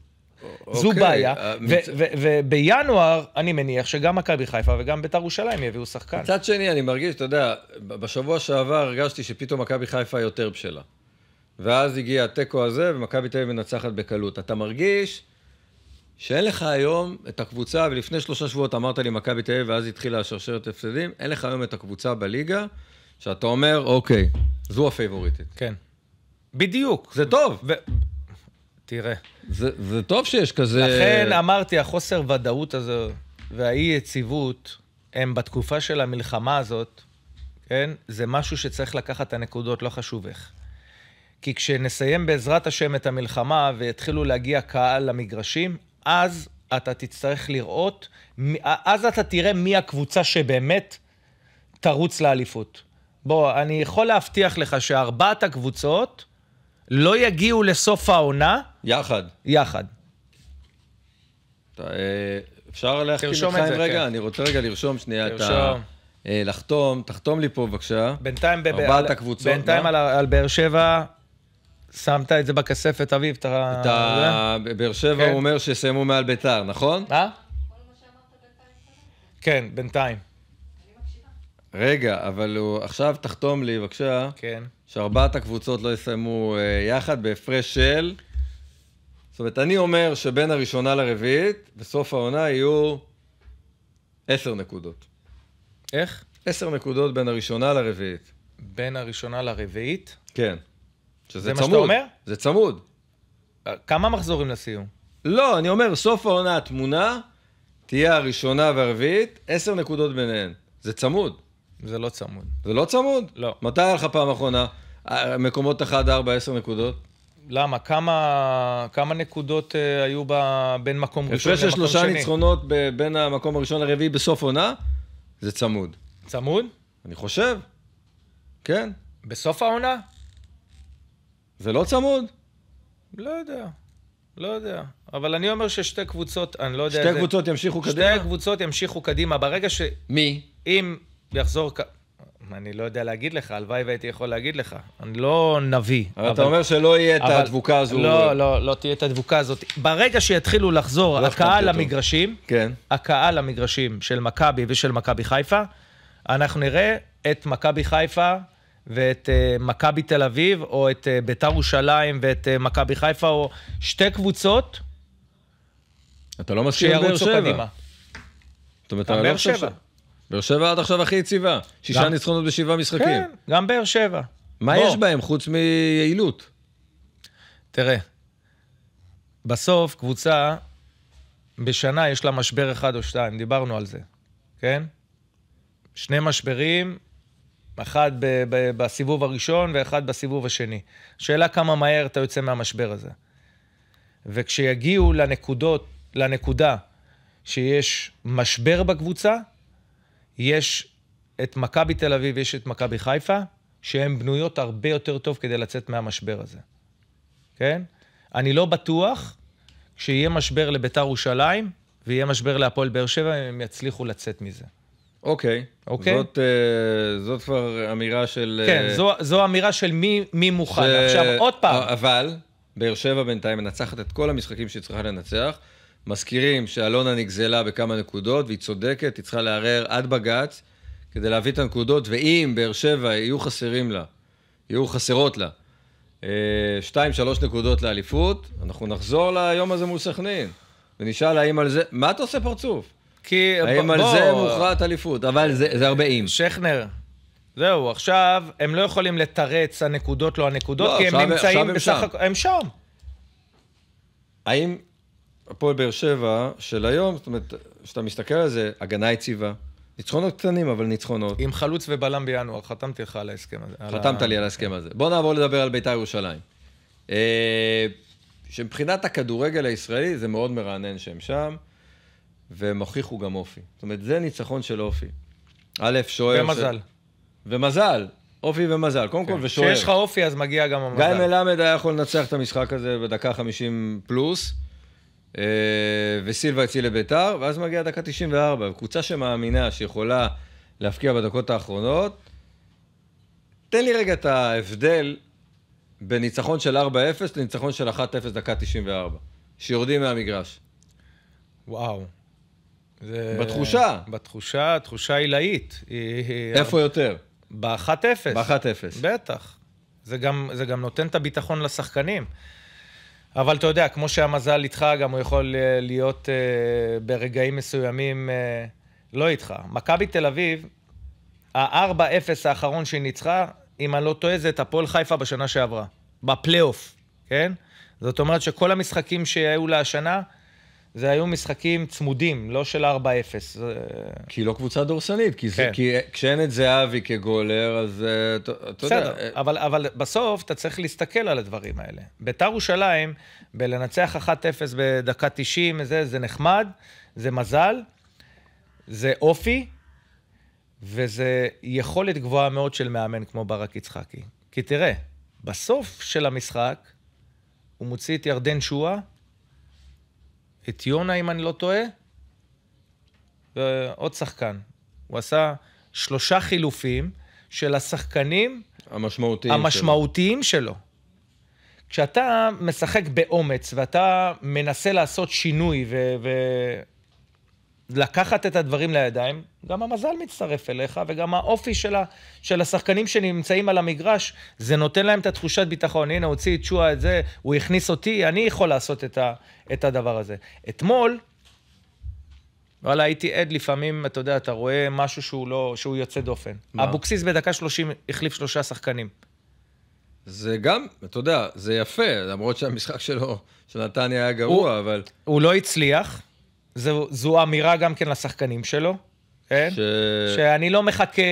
אוקיי, זו בעיה, אה, ובינואר אני מניח שגם מכבי חיפה וגם ביתר ירושלים יביאו שחקן. מצד שני, אני מרגיש, אתה יודע, בשבוע שעבר הרגשתי שפתאום מכבי חיפה יותר בשלה. ואז הגיע התיקו הזה, ומכבי תל אביב מנצחת בקלות. אתה מרגיש... שאין לך היום את הקבוצה, ולפני שלושה שבועות אמרת לי מכבי תל אביב, ואז התחילה השרשרת הפסדים, אין לך היום את הקבוצה בליגה, שאתה אומר, אוקיי, זו הפייבוריטית. כן. בדיוק. זה טוב. ו... תראה. זה, זה טוב שיש כזה... לכן אמרתי, החוסר ודאות הזה והאי-יציבות, הם בתקופה של המלחמה הזאת, כן? זה משהו שצריך לקחת את הנקודות, לא חשוב איך. כי כשנסיים בעזרת השם את המלחמה ויתחילו להגיע קהל למגרשים, אז אתה תצטרך לראות, אז אתה תראה מי הקבוצה שבאמת תרוץ לאליפות. בוא, אני יכול להבטיח לך שארבעת הקבוצות לא יגיעו לסוף העונה... יחד. יחד. אה, אפשר להחכים עם רגע? כן. אני רוצה רגע לרשום שנייה את ה... אה, לחתום, תחתום לי פה בבקשה. בינתיים, ארבעת הקבוצות. בינתיים מה? על, על באר שבע, שמת את זה בכספת, אביב, אתה... אתה... באר שבע, כן. הוא אומר שסיימו מעל ביתר, נכון? מה? כן, בינתיים. רגע, אבל הוא... עכשיו תחתום לי, בבקשה. כן. שארבעת הקבוצות לא יסיימו אה, יחד בהפרש של... זאת אומרת, אני אומר שבין הראשונה לרביעית, בסוף העונה יהיו עשר נקודות. איך? עשר נקודות בין הראשונה לרביעית. בין הראשונה לרביעית? כן. שזה זה צמוד. זה מה שאתה אומר? זה צמוד. אה, כמה מחזורים לסיום? לא, אני אומר, סוף העונה התמונה תהיה הראשונה והרביעית, עשר נקודות ביניהן. זה צמוד. זה לא צמוד. זה לא צמוד? לא. מתי היה לך פעם אחרונה? אה, מקומות 1-4, 10 נקודות? למה? כמה, כמה נקודות uh, היו ב, בין מקום ראשון למקום שני? הפרש של שלושה ניצחונות בין המקום הראשון לרביעי בסוף עונה, זה צמוד. צמוד? אני חושב, כן. בסוף העונה? זה לא צמוד? לא יודע. לא יודע. אבל אני אומר ששתי קבוצות, אני לא יודע... שתי קבוצות ימשיכו קדימה? שתי קבוצות ימשיכו קדימה. ברגע ש... מי? אם יחזור... אני לא יודע להגיד לך, הלוואי והייתי יכול להגיד לך. אני לא נביא. אבל, אבל אתה אומר שלא יהיה אבל... את הדבוקה הזו. לא, לא, לא תהיה את הדבוקה הזאת. ברגע שיתחילו לחזור לא הקהל למגרשים, כן. הקהל למגרשים של מכבי ושל מכבי חיפה, אנחנו נראה את מכבי חיפה ואת אה, מכבי תל אביב, או את אה, ביתר ירושלים ואת אה, מכבי חיפה, או שתי קבוצות אתה לא מסכים עם באר שבע. זאת אומרת, אתה לא חושב... באר שבע עד עכשיו הכי יציבה. שישה ניצחונות בשבעה משחקים. כן, גם באר שבע. מה בוא. יש בהם חוץ מיעילות? תראה, בסוף קבוצה, בשנה יש לה משבר אחד או שתיים, דיברנו על זה, כן? שני משברים אחד ב- ב- בסיבוב הראשון ואחד בסיבוב השני. שאלה כמה מהר אתה יוצא מהמשבר הזה. וכשיגיעו לנקודות, לנקודה שיש משבר בקבוצה, יש את מכבי תל אביב, יש את מכבי חיפה, שהן בנויות הרבה יותר טוב כדי לצאת מהמשבר הזה, כן? אני לא בטוח שיהיה משבר לביתר ירושלים ויהיה משבר להפועל באר שבע, אם הם יצליחו לצאת מזה. אוקיי. אוקיי? זאת, uh, זאת כבר אמירה של... אה, כן, זו, זו אמירה של מי, מי מוכן. ש... עכשיו, עוד פעם. אה, אבל, באר שבע בינתיים מנצחת את כל המשחקים שהיא צריכה לנצח. מזכירים שאלונה נגזלה בכמה נקודות, והיא צודקת, היא צריכה לערער עד בג"ץ כדי להביא את הנקודות, ואם באר שבע יהיו חסרים לה, יהיו חסרות לה, שתיים, שלוש נקודות לאליפות, אנחנו נחזור ליום הזה מול סכנין, ונשאל האם על זה... מה אתה עושה פרצוף? כי... האם על זה מוכרעת אליפות, אבל זה, הרבה אם. שכנר, זהו, עכשיו הם לא יכולים לתרץ הנקודות לא הנקודות, לא, כי הם נמצאים בסך הכל... הם שם. האם הפועל באר שבע של היום, זאת אומרת, כשאתה מסתכל על זה, הגנה יציבה, ניצחונות קטנים, אבל ניצחונות. עם חלוץ ובלם בינואר, חתמתי לך על ההסכם הזה. חתמת על... לי על ההסכם הזה. בוא נעבור לדבר על בית"ר ירושלים. אה, שמבחינת הכדורגל הישראלי זה מאוד מרענן שהם שם. והם הוכיחו גם אופי. זאת אומרת, זה ניצחון של אופי. א', שוער... ומזל. ש... ומזל. אופי ומזל, קודם כן. כל, ושוער. כשיש לך אופי, אז מגיע גם המזל. גיא מלמד היה יכול לנצח את המשחק הזה בדקה 50 פלוס, אה, וסילבה הציל לביתר, ואז מגיע דקה 94. קבוצה שמאמינה, שיכולה להפקיע בדקות האחרונות. תן לי רגע את ההבדל בין ניצחון של 4-0 לניצחון של 1-0 דקה 94, שיורדים מהמגרש. וואו. זה... בתחושה. בתחושה, תחושה עילאית. איפה יותר? ב-1-0. ב-1-0. בטח. זה גם, זה גם נותן את הביטחון לשחקנים. אבל אתה יודע, כמו שהמזל איתך, גם הוא יכול אה, להיות אה, ברגעים מסוימים אה, לא איתך. מכבי תל אביב, ה-4-0 האחרון שהיא ניצחה, אם אני לא טועה, זה את הפועל חיפה בשנה שעברה, בפלייאוף, כן? זאת אומרת שכל המשחקים שהיו לה השנה, זה היו משחקים צמודים, לא של 4-0. כי היא לא קבוצה דורסנית, כי, כן. זה, כי כשאין את זהבי כגולר, אז אה, אתה יודע... בסדר, אה, אבל, אבל בסוף אתה צריך להסתכל על הדברים האלה. ביתר ירושלים, בלנצח 1-0 בדקה 90, זה, זה נחמד, זה מזל, זה אופי, וזה יכולת גבוהה מאוד של מאמן כמו ברק יצחקי. כי תראה, בסוף של המשחק, הוא מוציא את ירדן שואה, את יונה, אם אני לא טועה, ועוד שחקן. הוא עשה שלושה חילופים של השחקנים המשמעותיים, המשמעותיים שלו. שלו. כשאתה משחק באומץ ואתה מנסה לעשות שינוי ו... ו- לקחת את הדברים לידיים, גם המזל מצטרף אליך, וגם האופי שלה, של השחקנים שנמצאים על המגרש, זה נותן להם את התחושת ביטחון. הנה, הוציא את שואה את זה, הוא הכניס אותי, אני יכול לעשות את, ה, את הדבר הזה. אתמול, וואלה, הייתי עד לפעמים, אתה יודע, אתה רואה משהו שהוא, לא, שהוא יוצא דופן. אבוקסיס בדקה 30 החליף שלושה שחקנים. זה גם, אתה יודע, זה יפה, למרות שהמשחק שלו, של נתניה היה גרוע, הוא, אבל... הוא לא הצליח. זו, זו אמירה גם כן לשחקנים שלו, כן? ש... שאני לא מחכה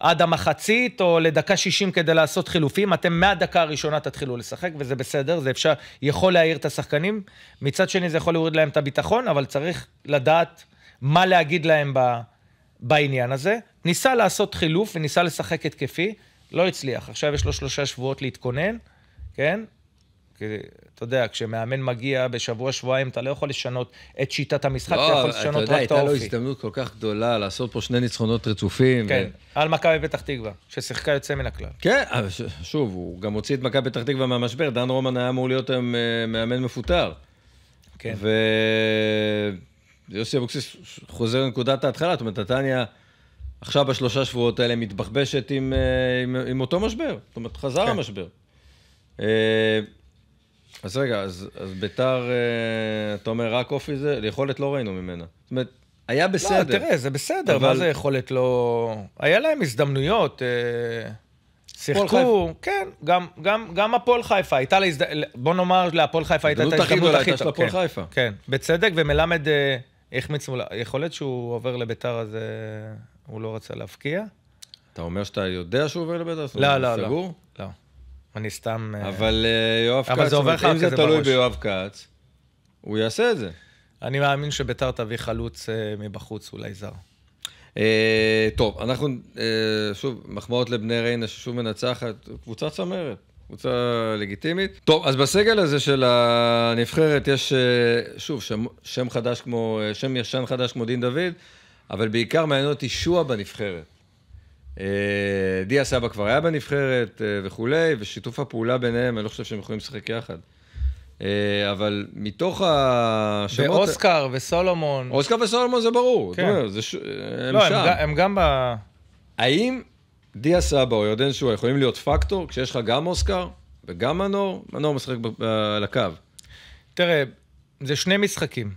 עד המחצית או לדקה 60 כדי לעשות חילופים, אתם מהדקה הראשונה תתחילו לשחק, וזה בסדר, זה אפשר, יכול להעיר את השחקנים. מצד שני, זה יכול להוריד להם את הביטחון, אבל צריך לדעת מה להגיד להם ב, בעניין הזה. ניסה לעשות חילוף וניסה לשחק התקפי, לא הצליח. עכשיו יש לו שלושה שבועות להתכונן, כן? אתה יודע, כשמאמן מגיע בשבוע-שבועיים, אתה לא יכול לשנות את שיטת המשחק, לא, אתה יכול לשנות אתה יודע, רק את האופי. לא, אתה יודע, הייתה לו הזדמנות כל כך גדולה לעשות פה שני ניצחונות רצופים. כן, ו... על מכבי פתח תקווה, ששיחקה יוצא מן הכלל. כן, אבל ש... שוב, הוא גם הוציא את מכבי פתח תקווה מהמשבר, דן רומן היה אמור להיות היום אה, מאמן מפוטר. כן. ויוסי אבוקסיס חוזר לנקודת ההתחלה, זאת אומרת, נתניה... עכשיו בשלושה שבועות האלה מתבחבשת עם, אה, עם, עם אותו משבר. זאת אומרת, חזר כן. המשבר. אה, אז רגע, אז, אז ביתר, אה, אתה אומר רק אופי זה, ליכולת לא ראינו ממנה. זאת אומרת, היה לא, בסדר. לא, תראה, זה בסדר, אבל... מה זה יכולת לא... היה להם הזדמנויות, אה, שיחקו, כן, גם, גם, גם הפועל חיפה, הייתה לה הזד... בוא נאמר, להפועל חיפה הייתה את ההזדמנות הכי טובה. כן, חיפה. כן, בצדק, ומלמד אה, החמיץ מול... יכול להיות שהוא עובר לביתר, אז הוא לא רצה להבקיע. אתה אומר שאתה יודע שהוא עובר לביתר? לא, לא, לא. סגור? לא. לא. אני סתם... אה, אבל uh, יואב אבל כץ, זה עובר לך אם זה תלוי ביואב כץ, הוא יעשה את זה. אני מאמין שביתר תביא חלוץ uh, מבחוץ, אולי זר. Uh, טוב, אנחנו, uh, שוב, מחמאות לבני ריינה ששוב מנצחת, קבוצה צמרת. קבוצה לגיטימית. טוב, אז בסגל הזה של הנבחרת יש, שוב, שם, שם חדש כמו, שם ישן חדש כמו דין דוד, אבל בעיקר מעניין אותי שועה בנבחרת. אה, דיה סבא כבר היה בנבחרת אה, וכולי, ושיתוף הפעולה ביניהם, אני לא חושב שהם יכולים לשחק יחד. אה, אבל מתוך השמות... ואוסקר וסולומון. אוסקר וסולומון זה ברור. כן. אומר, זה ש... הם לא, שם. הם, הם גם ב... האם דיה סבא או ירדן שואה יכולים להיות פקטור כשיש לך גם אוסקר וגם מנור? מנור משחק ב... על הקו. תראה, זה שני משחקים.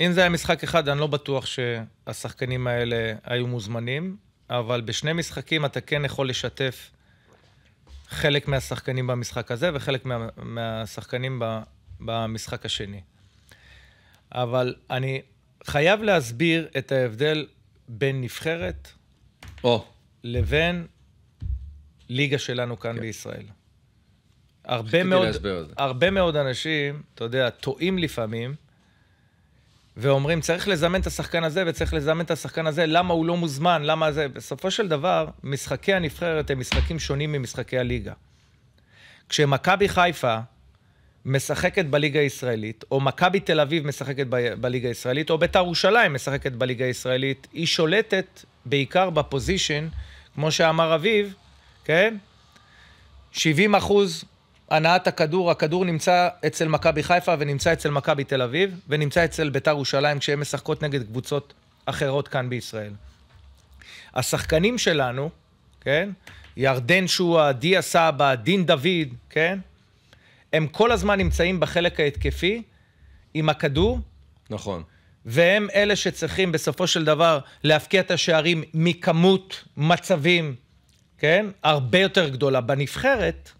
אם זה היה משחק אחד, אני לא בטוח שהשחקנים האלה היו מוזמנים. אבל בשני משחקים אתה כן יכול לשתף חלק מהשחקנים במשחק הזה וחלק מה, מהשחקנים ב, במשחק השני. אבל אני חייב להסביר את ההבדל בין נבחרת או. Oh. לבין ליגה שלנו כאן כן. Okay. בישראל. הרבה מאוד, הרבה מאוד אנשים, אתה יודע, טועים לפעמים, ואומרים, צריך לזמן את השחקן הזה וצריך לזמן את השחקן הזה, למה הוא לא מוזמן, למה זה... בסופו של דבר, משחקי הנבחרת הם משחקים שונים ממשחקי הליגה. כשמכבי חיפה משחקת בליגה הישראלית, או מכבי תל אביב משחקת ב- בליגה הישראלית, או בית"ר ירושלים משחקת בליגה הישראלית, היא שולטת בעיקר בפוזיישן, כמו שאמר אביב, כן? 70 אחוז הנעת הכדור, הכדור נמצא אצל מכבי חיפה ונמצא אצל מכבי תל אביב ונמצא אצל ביתר ירושלים כשהן משחקות נגד קבוצות אחרות כאן בישראל. השחקנים שלנו, כן? ירדן שואה, דיה סבא, דין דוד, כן? הם כל הזמן נמצאים בחלק ההתקפי עם הכדור. נכון. והם אלה שצריכים בסופו של דבר להפקיע את השערים מכמות מצבים, כן? הרבה יותר גדולה. בנבחרת,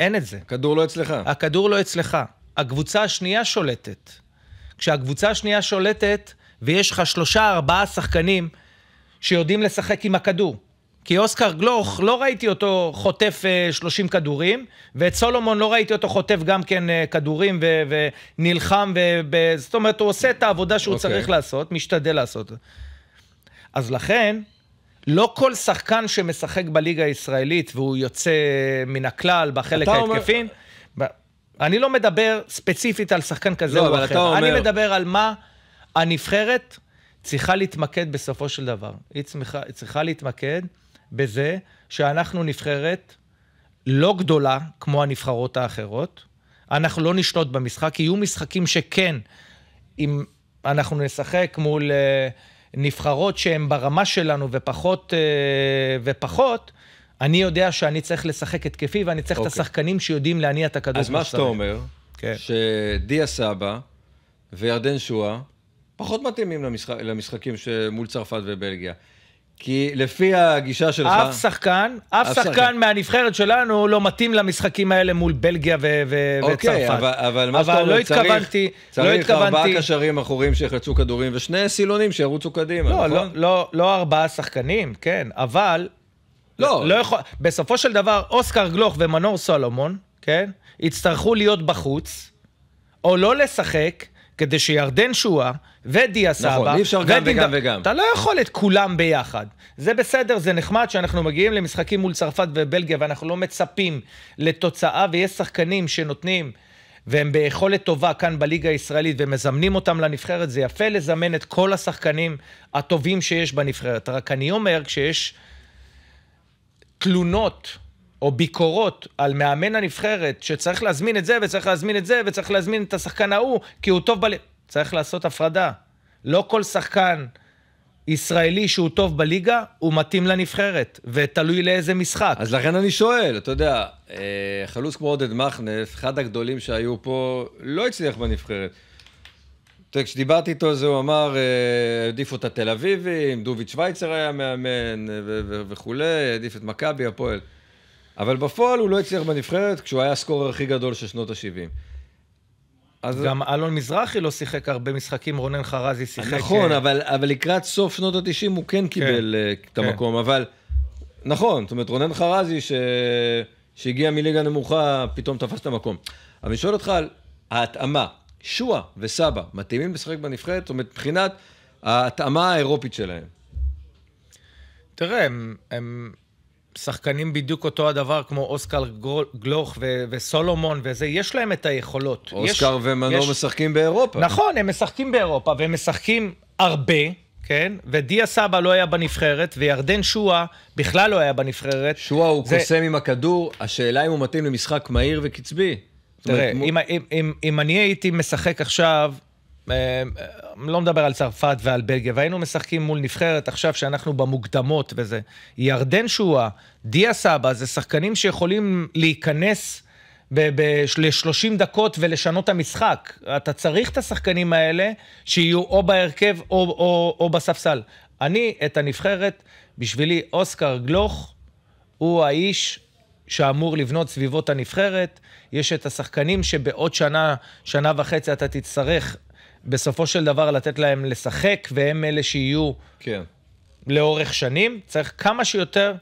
אין את זה. הכדור לא אצלך. הכדור לא אצלך. הקבוצה השנייה שולטת. כשהקבוצה השנייה שולטת, ויש לך שלושה, ארבעה שחקנים שיודעים לשחק עם הכדור. כי אוסקר גלוך, לא ראיתי אותו חוטף 30 אה, כדורים, ואת סולומון לא ראיתי אותו חוטף גם כן אה, כדורים ו- ונלחם, ו- זאת אומרת, הוא עושה את העבודה שהוא okay. אוקיי. צריך לעשות, משתדל לעשות. אז לכן, לא כל שחקן שמשחק בליגה הישראלית והוא יוצא מן הכלל בחלק ההתקפי, אומר... אני לא מדבר ספציפית על שחקן כזה לא, או אחר, אומר... אני מדבר על מה הנבחרת צריכה להתמקד בסופו של דבר. היא צריכה, היא צריכה להתמקד בזה שאנחנו נבחרת לא גדולה כמו הנבחרות האחרות. אנחנו לא נשלוט במשחק, יהיו משחקים שכן, אם אנחנו נשחק מול... Uh, נבחרות שהן ברמה שלנו ופחות אה, ופחות, אני יודע שאני צריך לשחק התקפי ואני צריך okay. את אוקיי. השחקנים שיודעים להניע את הכדור. אז מה שאתה אומר, okay. כן. שדיה סבא וירדן שואה פחות מתאימים למשחק, למשחקים מול צרפת ובלגיה. כי לפי הגישה שלך... אף שחקן, אף, אף שחקן, שחקן מהנבחרת שלנו לא מתאים למשחקים האלה מול בלגיה ו- ו- אוקיי, וצרפת. אבל, אבל מה שאתה לא אומר, לא צריך, התכוונתי, צריך לא התכוונתי... ארבעה קשרים אחורים שיחלצו כדורים ושני סילונים שירוצו קדימה, לא, נכון? לא, לא, לא ארבעה שחקנים, כן, אבל... לא. לא יכול... בסופו של דבר, אוסקר גלוך ומנור סולומון, כן, יצטרכו להיות בחוץ, או לא לשחק, כדי שירדן שואה ודיה נכון, סבא... נכון, אי אפשר גם וגם וגם. אתה לא יכול את כולם ביחד. זה בסדר, זה נחמד שאנחנו מגיעים למשחקים מול צרפת ובלגיה ואנחנו לא מצפים לתוצאה, ויש שחקנים שנותנים... והם ביכולת טובה כאן בליגה הישראלית ומזמנים אותם לנבחרת, זה יפה לזמן את כל השחקנים הטובים שיש בנבחרת. רק אני אומר, כשיש תלונות או ביקורות על מאמן הנבחרת, שצריך להזמין את זה, וצריך להזמין את זה, וצריך להזמין את השחקן ההוא, כי הוא טוב בליגה. צריך לעשות הפרדה. לא כל שחקן ישראלי שהוא טוב בליגה, הוא מתאים לנבחרת, ותלוי לאיזה משחק. אז לכן אני שואל, אתה יודע, אה, חלוץ כמו עודד מכנס, אחד הגדולים שהיו פה, לא הצליח בנבחרת. כשדיברתי איתו על זה, הוא אמר, אה, העדיפו את התל אביבים, דוביץ' שווייצר היה מאמן וכולי, העדיף את מכבי, הפועל. אבל בפועל הוא לא הצליח בנבחרת כשהוא היה הסקורר הכי גדול של שנות ה-70. אז... גם אלון מזרחי לא שיחק הרבה משחקים, רונן חרזי שיחק... נכון, אה, אבל, אבל לקראת סוף שנות ה-90 הוא כן כן קיבל כן, אה, את כן. המקום, כן. אבל... נכון, זאת אומרת, רונן חרזי, ש... שהגיע מליגה נמוכה, פתאום תפס את המקום. אבל אני שואל אותך על ההתאמה. שועה וסבא מתאימים לשחק בנבחרת? זאת אומרת, מבחינת ההתאמה האירופית שלהם. תראה, הם, הם, שחקנים בדיוק אותו הדבר, כמו אוסקר גלוך ו- וסולומון וזה, יש להם את היכולות. אוסקר יש, ומנור יש... משחקים באירופה. נכון, הם משחקים באירופה, והם משחקים הרבה, כן? ודיה סבא לא היה בנבחרת, וירדן שואה בכלל לא היה בנבחרת. שואה הוא זה... קוסם עם הכדור, השאלה אם הוא מתאים למשחק מהיר וקצבי. תראה, אומרת, אם, אם, אם, אם אני הייתי משחק עכשיו אמ, לא מדבר על צרפת ועל בלגיה, והיינו משחקים מול נבחרת עכשיו שאנחנו במוקדמות וזה. ירדן שואה, דיה סבא, זה שחקנים שיכולים להיכנס ל-30 דקות ולשנות את המשחק. אתה צריך את השחקנים האלה שיהיו או בהרכב או, או, או בספסל. אני, את הנבחרת, בשבילי אוסקר גלוך הוא האיש שאמור לבנות סביבו את הנבחרת. יש את השחקנים שבעוד שנה, שנה וחצי אתה תצטרך בסופו של דבר לתת להם לשחק, והם אלה שיהיו כן. לאורך שנים. צריך כמה שיותר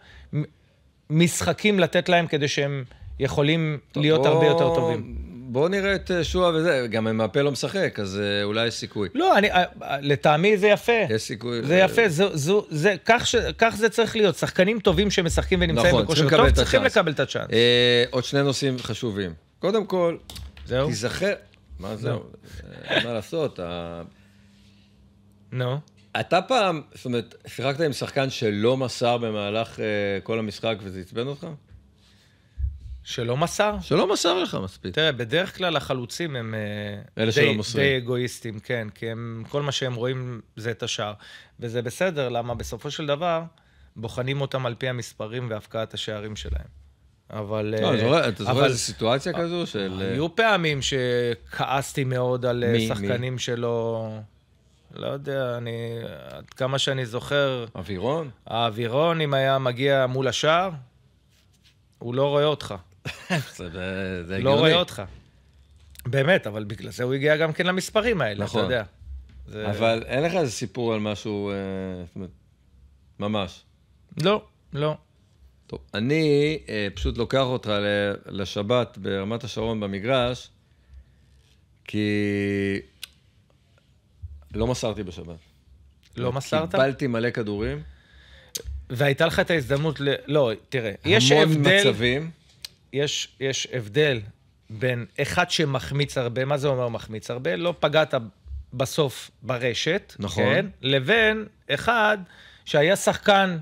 משחקים לתת להם כדי שהם יכולים טוב, להיות בוא... הרבה יותר טובים. בואו נראה את אה, שועה וזה, גם אם הפה לא משחק, אז אה, אולי יש סיכוי. לא, אני, אה, לטעמי זה יפה. יש סיכוי. זה ל... יפה, זו, זו, זה, כך, ש, כך זה צריך להיות. שחקנים טובים שמשחקים ונמצאים נכון, בכושר טוב, צריכים לקבל את הצ'אנס. אה, עוד שני נושאים חשובים. קודם כל, זהו. תיזכר, מה לא. זה? אה, מה לעשות? נו. אתה פעם, זאת אומרת, שיחקת עם שחקן שלא מסר במהלך אה, כל המשחק וזה עצבן אותך? שלא מסר? שלא מסר לך מספיק. תראה, בדרך כלל החלוצים הם אה, די, די אגואיסטים, כן, כי הם, כל מה שהם רואים זה את השער. וזה בסדר, למה בסופו של דבר בוחנים אותם על פי המספרים והפקעת השערים שלהם. אבל... לא, אה, אתה זוכר איזו סיטואציה כזו של... אה, היו פעמים שכעסתי מאוד על אה, מי, שחקנים מי? שלא... לא יודע, אני... עד כמה שאני זוכר... אווירון? האווירון, אם היה מגיע מול השער, הוא לא רואה אותך. זה, לא הגיוני. לא רואה אותך. באמת, אבל בגלל זה הוא הגיע גם כן למספרים האלה, נכון. אתה יודע. זה... אבל אין לך איזה סיפור על משהו, אה, ממש. לא, לא. טוב, אני אה, פשוט לוקח אותך לשבת ברמת השרון במגרש, כי לא מסרתי בשבת. לא מסרת? קיבלתי מלא כדורים. והייתה לך את ההזדמנות ל... לא, תראה, יש הבדל... המון מצבים. יש, יש הבדל בין אחד שמחמיץ הרבה, מה זה אומר מחמיץ הרבה? לא פגעת בסוף ברשת, נכון. כן? לבין אחד שהיה שחקן...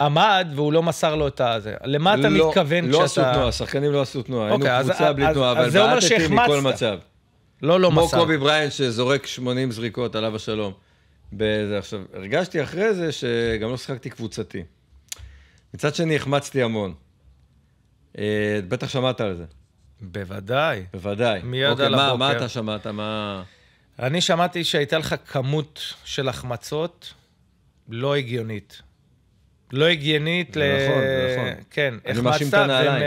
עמד והוא לא מסר לו את הזה. למה אתה לא, מתכוון לא כשאתה... לא עשו תנועה, השחקנים לא עשו תנועה. אוקיי, היינו אז, קבוצה אז, בלי תנועה, אבל בעטתי מכל מצב. לא, לא מסר. כמו קובי בריין שזורק 80 זריקות, עליו השלום. בזה. עכשיו, הרגשתי אחרי זה שגם לא שיחקתי קבוצתי. מצד שני, החמצתי המון. אה, בטח שמעת על זה. בוודאי. בוודאי. מיד אוקיי, על מה, הבוקר. מה אתה שמעת? מה... אני שמעתי שהייתה לך כמות של החמצות לא הגיונית. לא הגיינית ל... נכון, נכון. כן, החמצת... אני מאשים את הנעליים.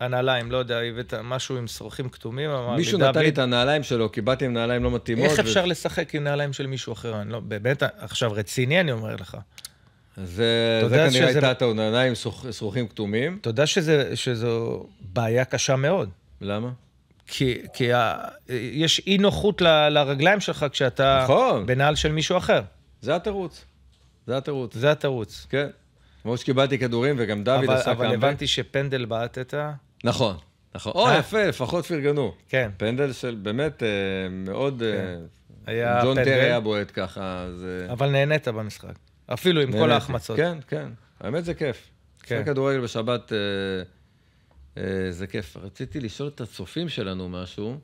הנעליים, לא יודע, הבאת משהו עם שרוכים כתומים, אמר לי דוד. מישהו נתן לי את הנעליים שלו, כי באתי עם נעליים לא מתאימות. איך אפשר לשחק עם נעליים של מישהו אחר? אני לא, באמת, עכשיו רציני אני אומר לך. זה, כנראה הייתה את לא- הנעליים עם שרוכים כתומים. אתה יודע שזו בעיה קשה מאוד. למה? כי, כי ה, יש אי נוחות לרגליים שלך כשאתה נכון. בנעל של מישהו אחר. זה התירוץ. זה התירוץ. זה התירוץ. כן. כמו שקיבלתי כדורים, וגם דוד עשה קאמבק. אבל הבנתי שפנדל בעט את ה... נכון, נכון. או, אה. יפה, לפחות פרגנו. כן. פנדל של באמת אה, מאוד... אה, כן. היה פנדל. ג'ון טר היה בועט ככה, אז... אבל נהנית במשחק. אפילו עם כל ההחמצות. כן, כן. האמת זה כיף. כן. כדורגל בשבת, זה כיף. רציתי לשאול את הצופים שלנו משהו.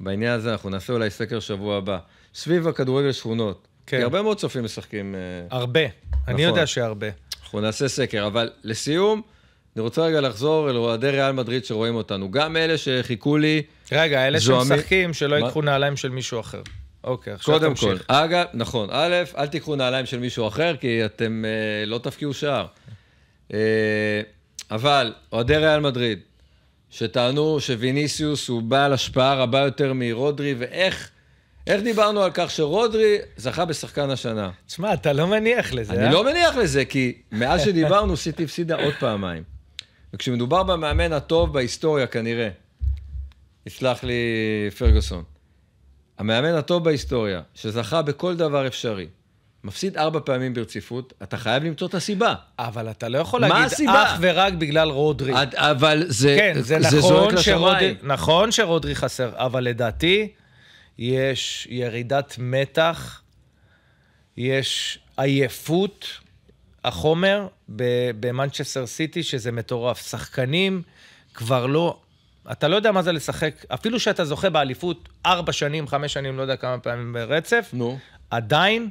בעניין הזה אנחנו נעשה אולי סקר שבוע הבא. סביב הכדורגל שכונות. כן. כי הרבה מאוד צופים משחקים. הרבה. נכון. אני יודע שהרבה. אנחנו נעשה סקר, אבל לסיום, אני רוצה רגע לחזור אל אוהדי ריאל מדריד שרואים אותנו. גם אלה שחיכו לי... רגע, אלה זועמי... שמשחקים, שלא ייקחו נעליים של מישהו אחר. אוקיי, עכשיו תמשיך. קודם כל, אגב, נכון, א', אל תיקחו נעליים של מישהו אחר, כי אתם אה, לא תפקיעו שער. אה, אבל, אוהדי ריאל מדריד, שטענו שוויניסיוס הוא בעל השפעה רבה יותר מרודרי, ואיך איך דיברנו על כך שרודרי זכה בשחקן השנה? תשמע, אתה לא מניח לזה, אני אה? לא מניח לזה, כי מאז שדיברנו, סיטי הפסידה עוד פעמיים. וכשמדובר במאמן הטוב בהיסטוריה, כנראה, יסלח לי פרגוסון, המאמן הטוב בהיסטוריה, שזכה בכל דבר אפשרי, מפסיד ארבע פעמים ברציפות, אתה חייב למצוא את הסיבה. אבל אתה לא יכול להגיד הסיבה? אך ורק בגלל רודרי. עד, אבל זה, כן, זה, זה נכון זורק לשמיים. נכון שרודרי חסר, אבל לדעתי... יש ירידת מתח, יש עייפות החומר במנצ'סטר סיטי, שזה מטורף. שחקנים כבר לא... אתה לא יודע מה זה לשחק, אפילו שאתה זוכה באליפות ארבע שנים, חמש שנים, לא יודע כמה פעמים ברצף, נו. עדיין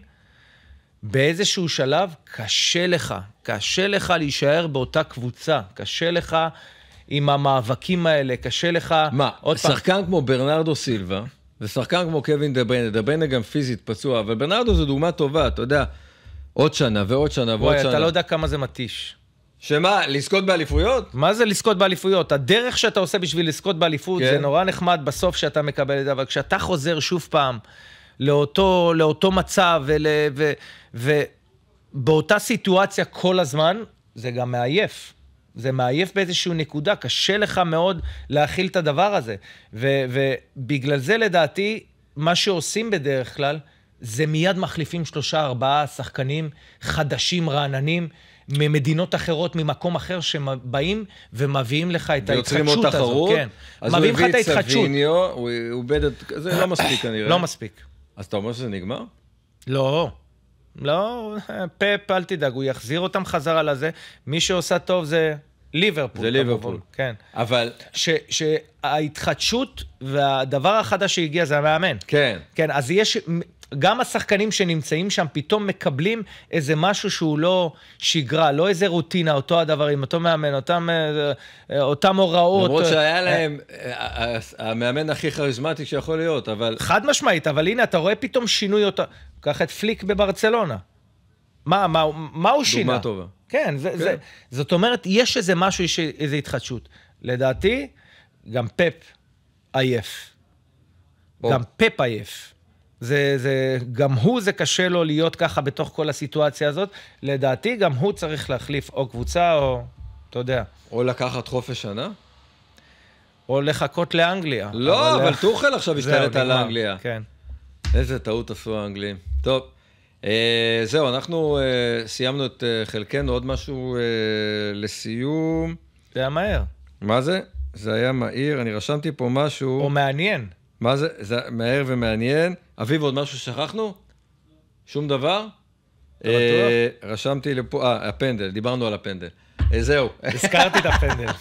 באיזשהו שלב קשה לך, קשה לך להישאר באותה קבוצה, קשה לך עם המאבקים האלה, קשה לך... מה, שחקן פעם... כמו ברנרדו סילבה, זה שחקן כמו קווין דה בריינה, דה בריינה גם פיזית פצוע, אבל ברנרדו זו דוגמה טובה, אתה יודע, עוד שנה ועוד שנה ועוד וואי, שנה. אתה לא יודע כמה זה מתיש. שמה, לזכות באליפויות? מה זה לזכות באליפויות? הדרך שאתה עושה בשביל לזכות באליפות, כן. זה נורא נחמד בסוף שאתה מקבל את זה, אבל כשאתה חוזר שוב פעם לאותו, לאותו מצב ול, ו, ו, ובאותה סיטואציה כל הזמן, זה גם מעייף. זה מעייף באיזושהי נקודה, קשה לך מאוד להכיל את הדבר הזה. ו, ובגלל זה לדעתי, מה שעושים בדרך כלל, זה מיד מחליפים שלושה, ארבעה שחקנים חדשים, רעננים, ממדינות אחרות, ממקום אחר, שבאים ומביאים לך את ההתחדשות הזאת. ויוצרים עוד תחרות? כן. אז מביאים לך את ההתחדשות. סביניו, הוא איבד את... זה לא מספיק כנראה. לא מספיק. אז אתה אומר שזה נגמר? לא. לא, פאפ, אל תדאג, הוא יחזיר אותם חזרה לזה. מי שעושה טוב זה ליברפול. זה ליברפול. כן. אבל... ש, שההתחדשות והדבר החדש שהגיע זה המאמן. כן. כן, אז יש... גם השחקנים שנמצאים שם פתאום מקבלים איזה משהו שהוא לא שגרה, לא איזה רוטינה, אותו הדבר עם אותו מאמן, אותם, אה, אה, אותם הוראות. למרות אה, שהיה להם המאמן הכי כריזמטי שיכול להיות, אבל... חד משמעית, אבל הנה, אתה רואה פתאום שינוי אותו. קח את פליק בברצלונה. מה, מה, מה הוא שינה? דוגמה טובה. כן, זה, כן. זה, זאת אומרת, יש איזה משהו, יש איזה התחדשות. לדעתי, גם פפ עייף. בוא. גם פפ עייף. זה, זה, גם הוא, זה קשה לו להיות ככה בתוך כל הסיטואציה הזאת. לדעתי, גם הוא צריך להחליף או קבוצה או, אתה יודע. או לקחת חופש שנה? או לחכות לאנגליה. לא, אבל, אבל לח... תוכל עכשיו השתלט על אנגליה. כן. איזה טעות עשו האנגלים. טוב, אה, זהו, אנחנו אה, סיימנו את אה, חלקנו, עוד משהו לסיום. זה היה מהר. מה זה? זה היה מהיר, אני רשמתי פה משהו. או מעניין. מה זה? זה מהר ומעניין. אביב, עוד משהו ששכחנו? שום דבר? רשמתי לפה, אה, הפנדל, דיברנו על הפנדל. זהו. הזכרתי את הפנדל.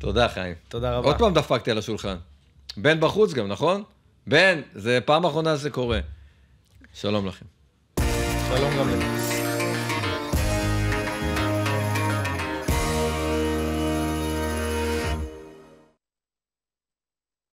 תודה, חיים. תודה רבה. עוד פעם דפקתי על השולחן. בן בחוץ גם, נכון? בן, זה פעם אחרונה שזה קורה. שלום לכם. שלום גם לכם.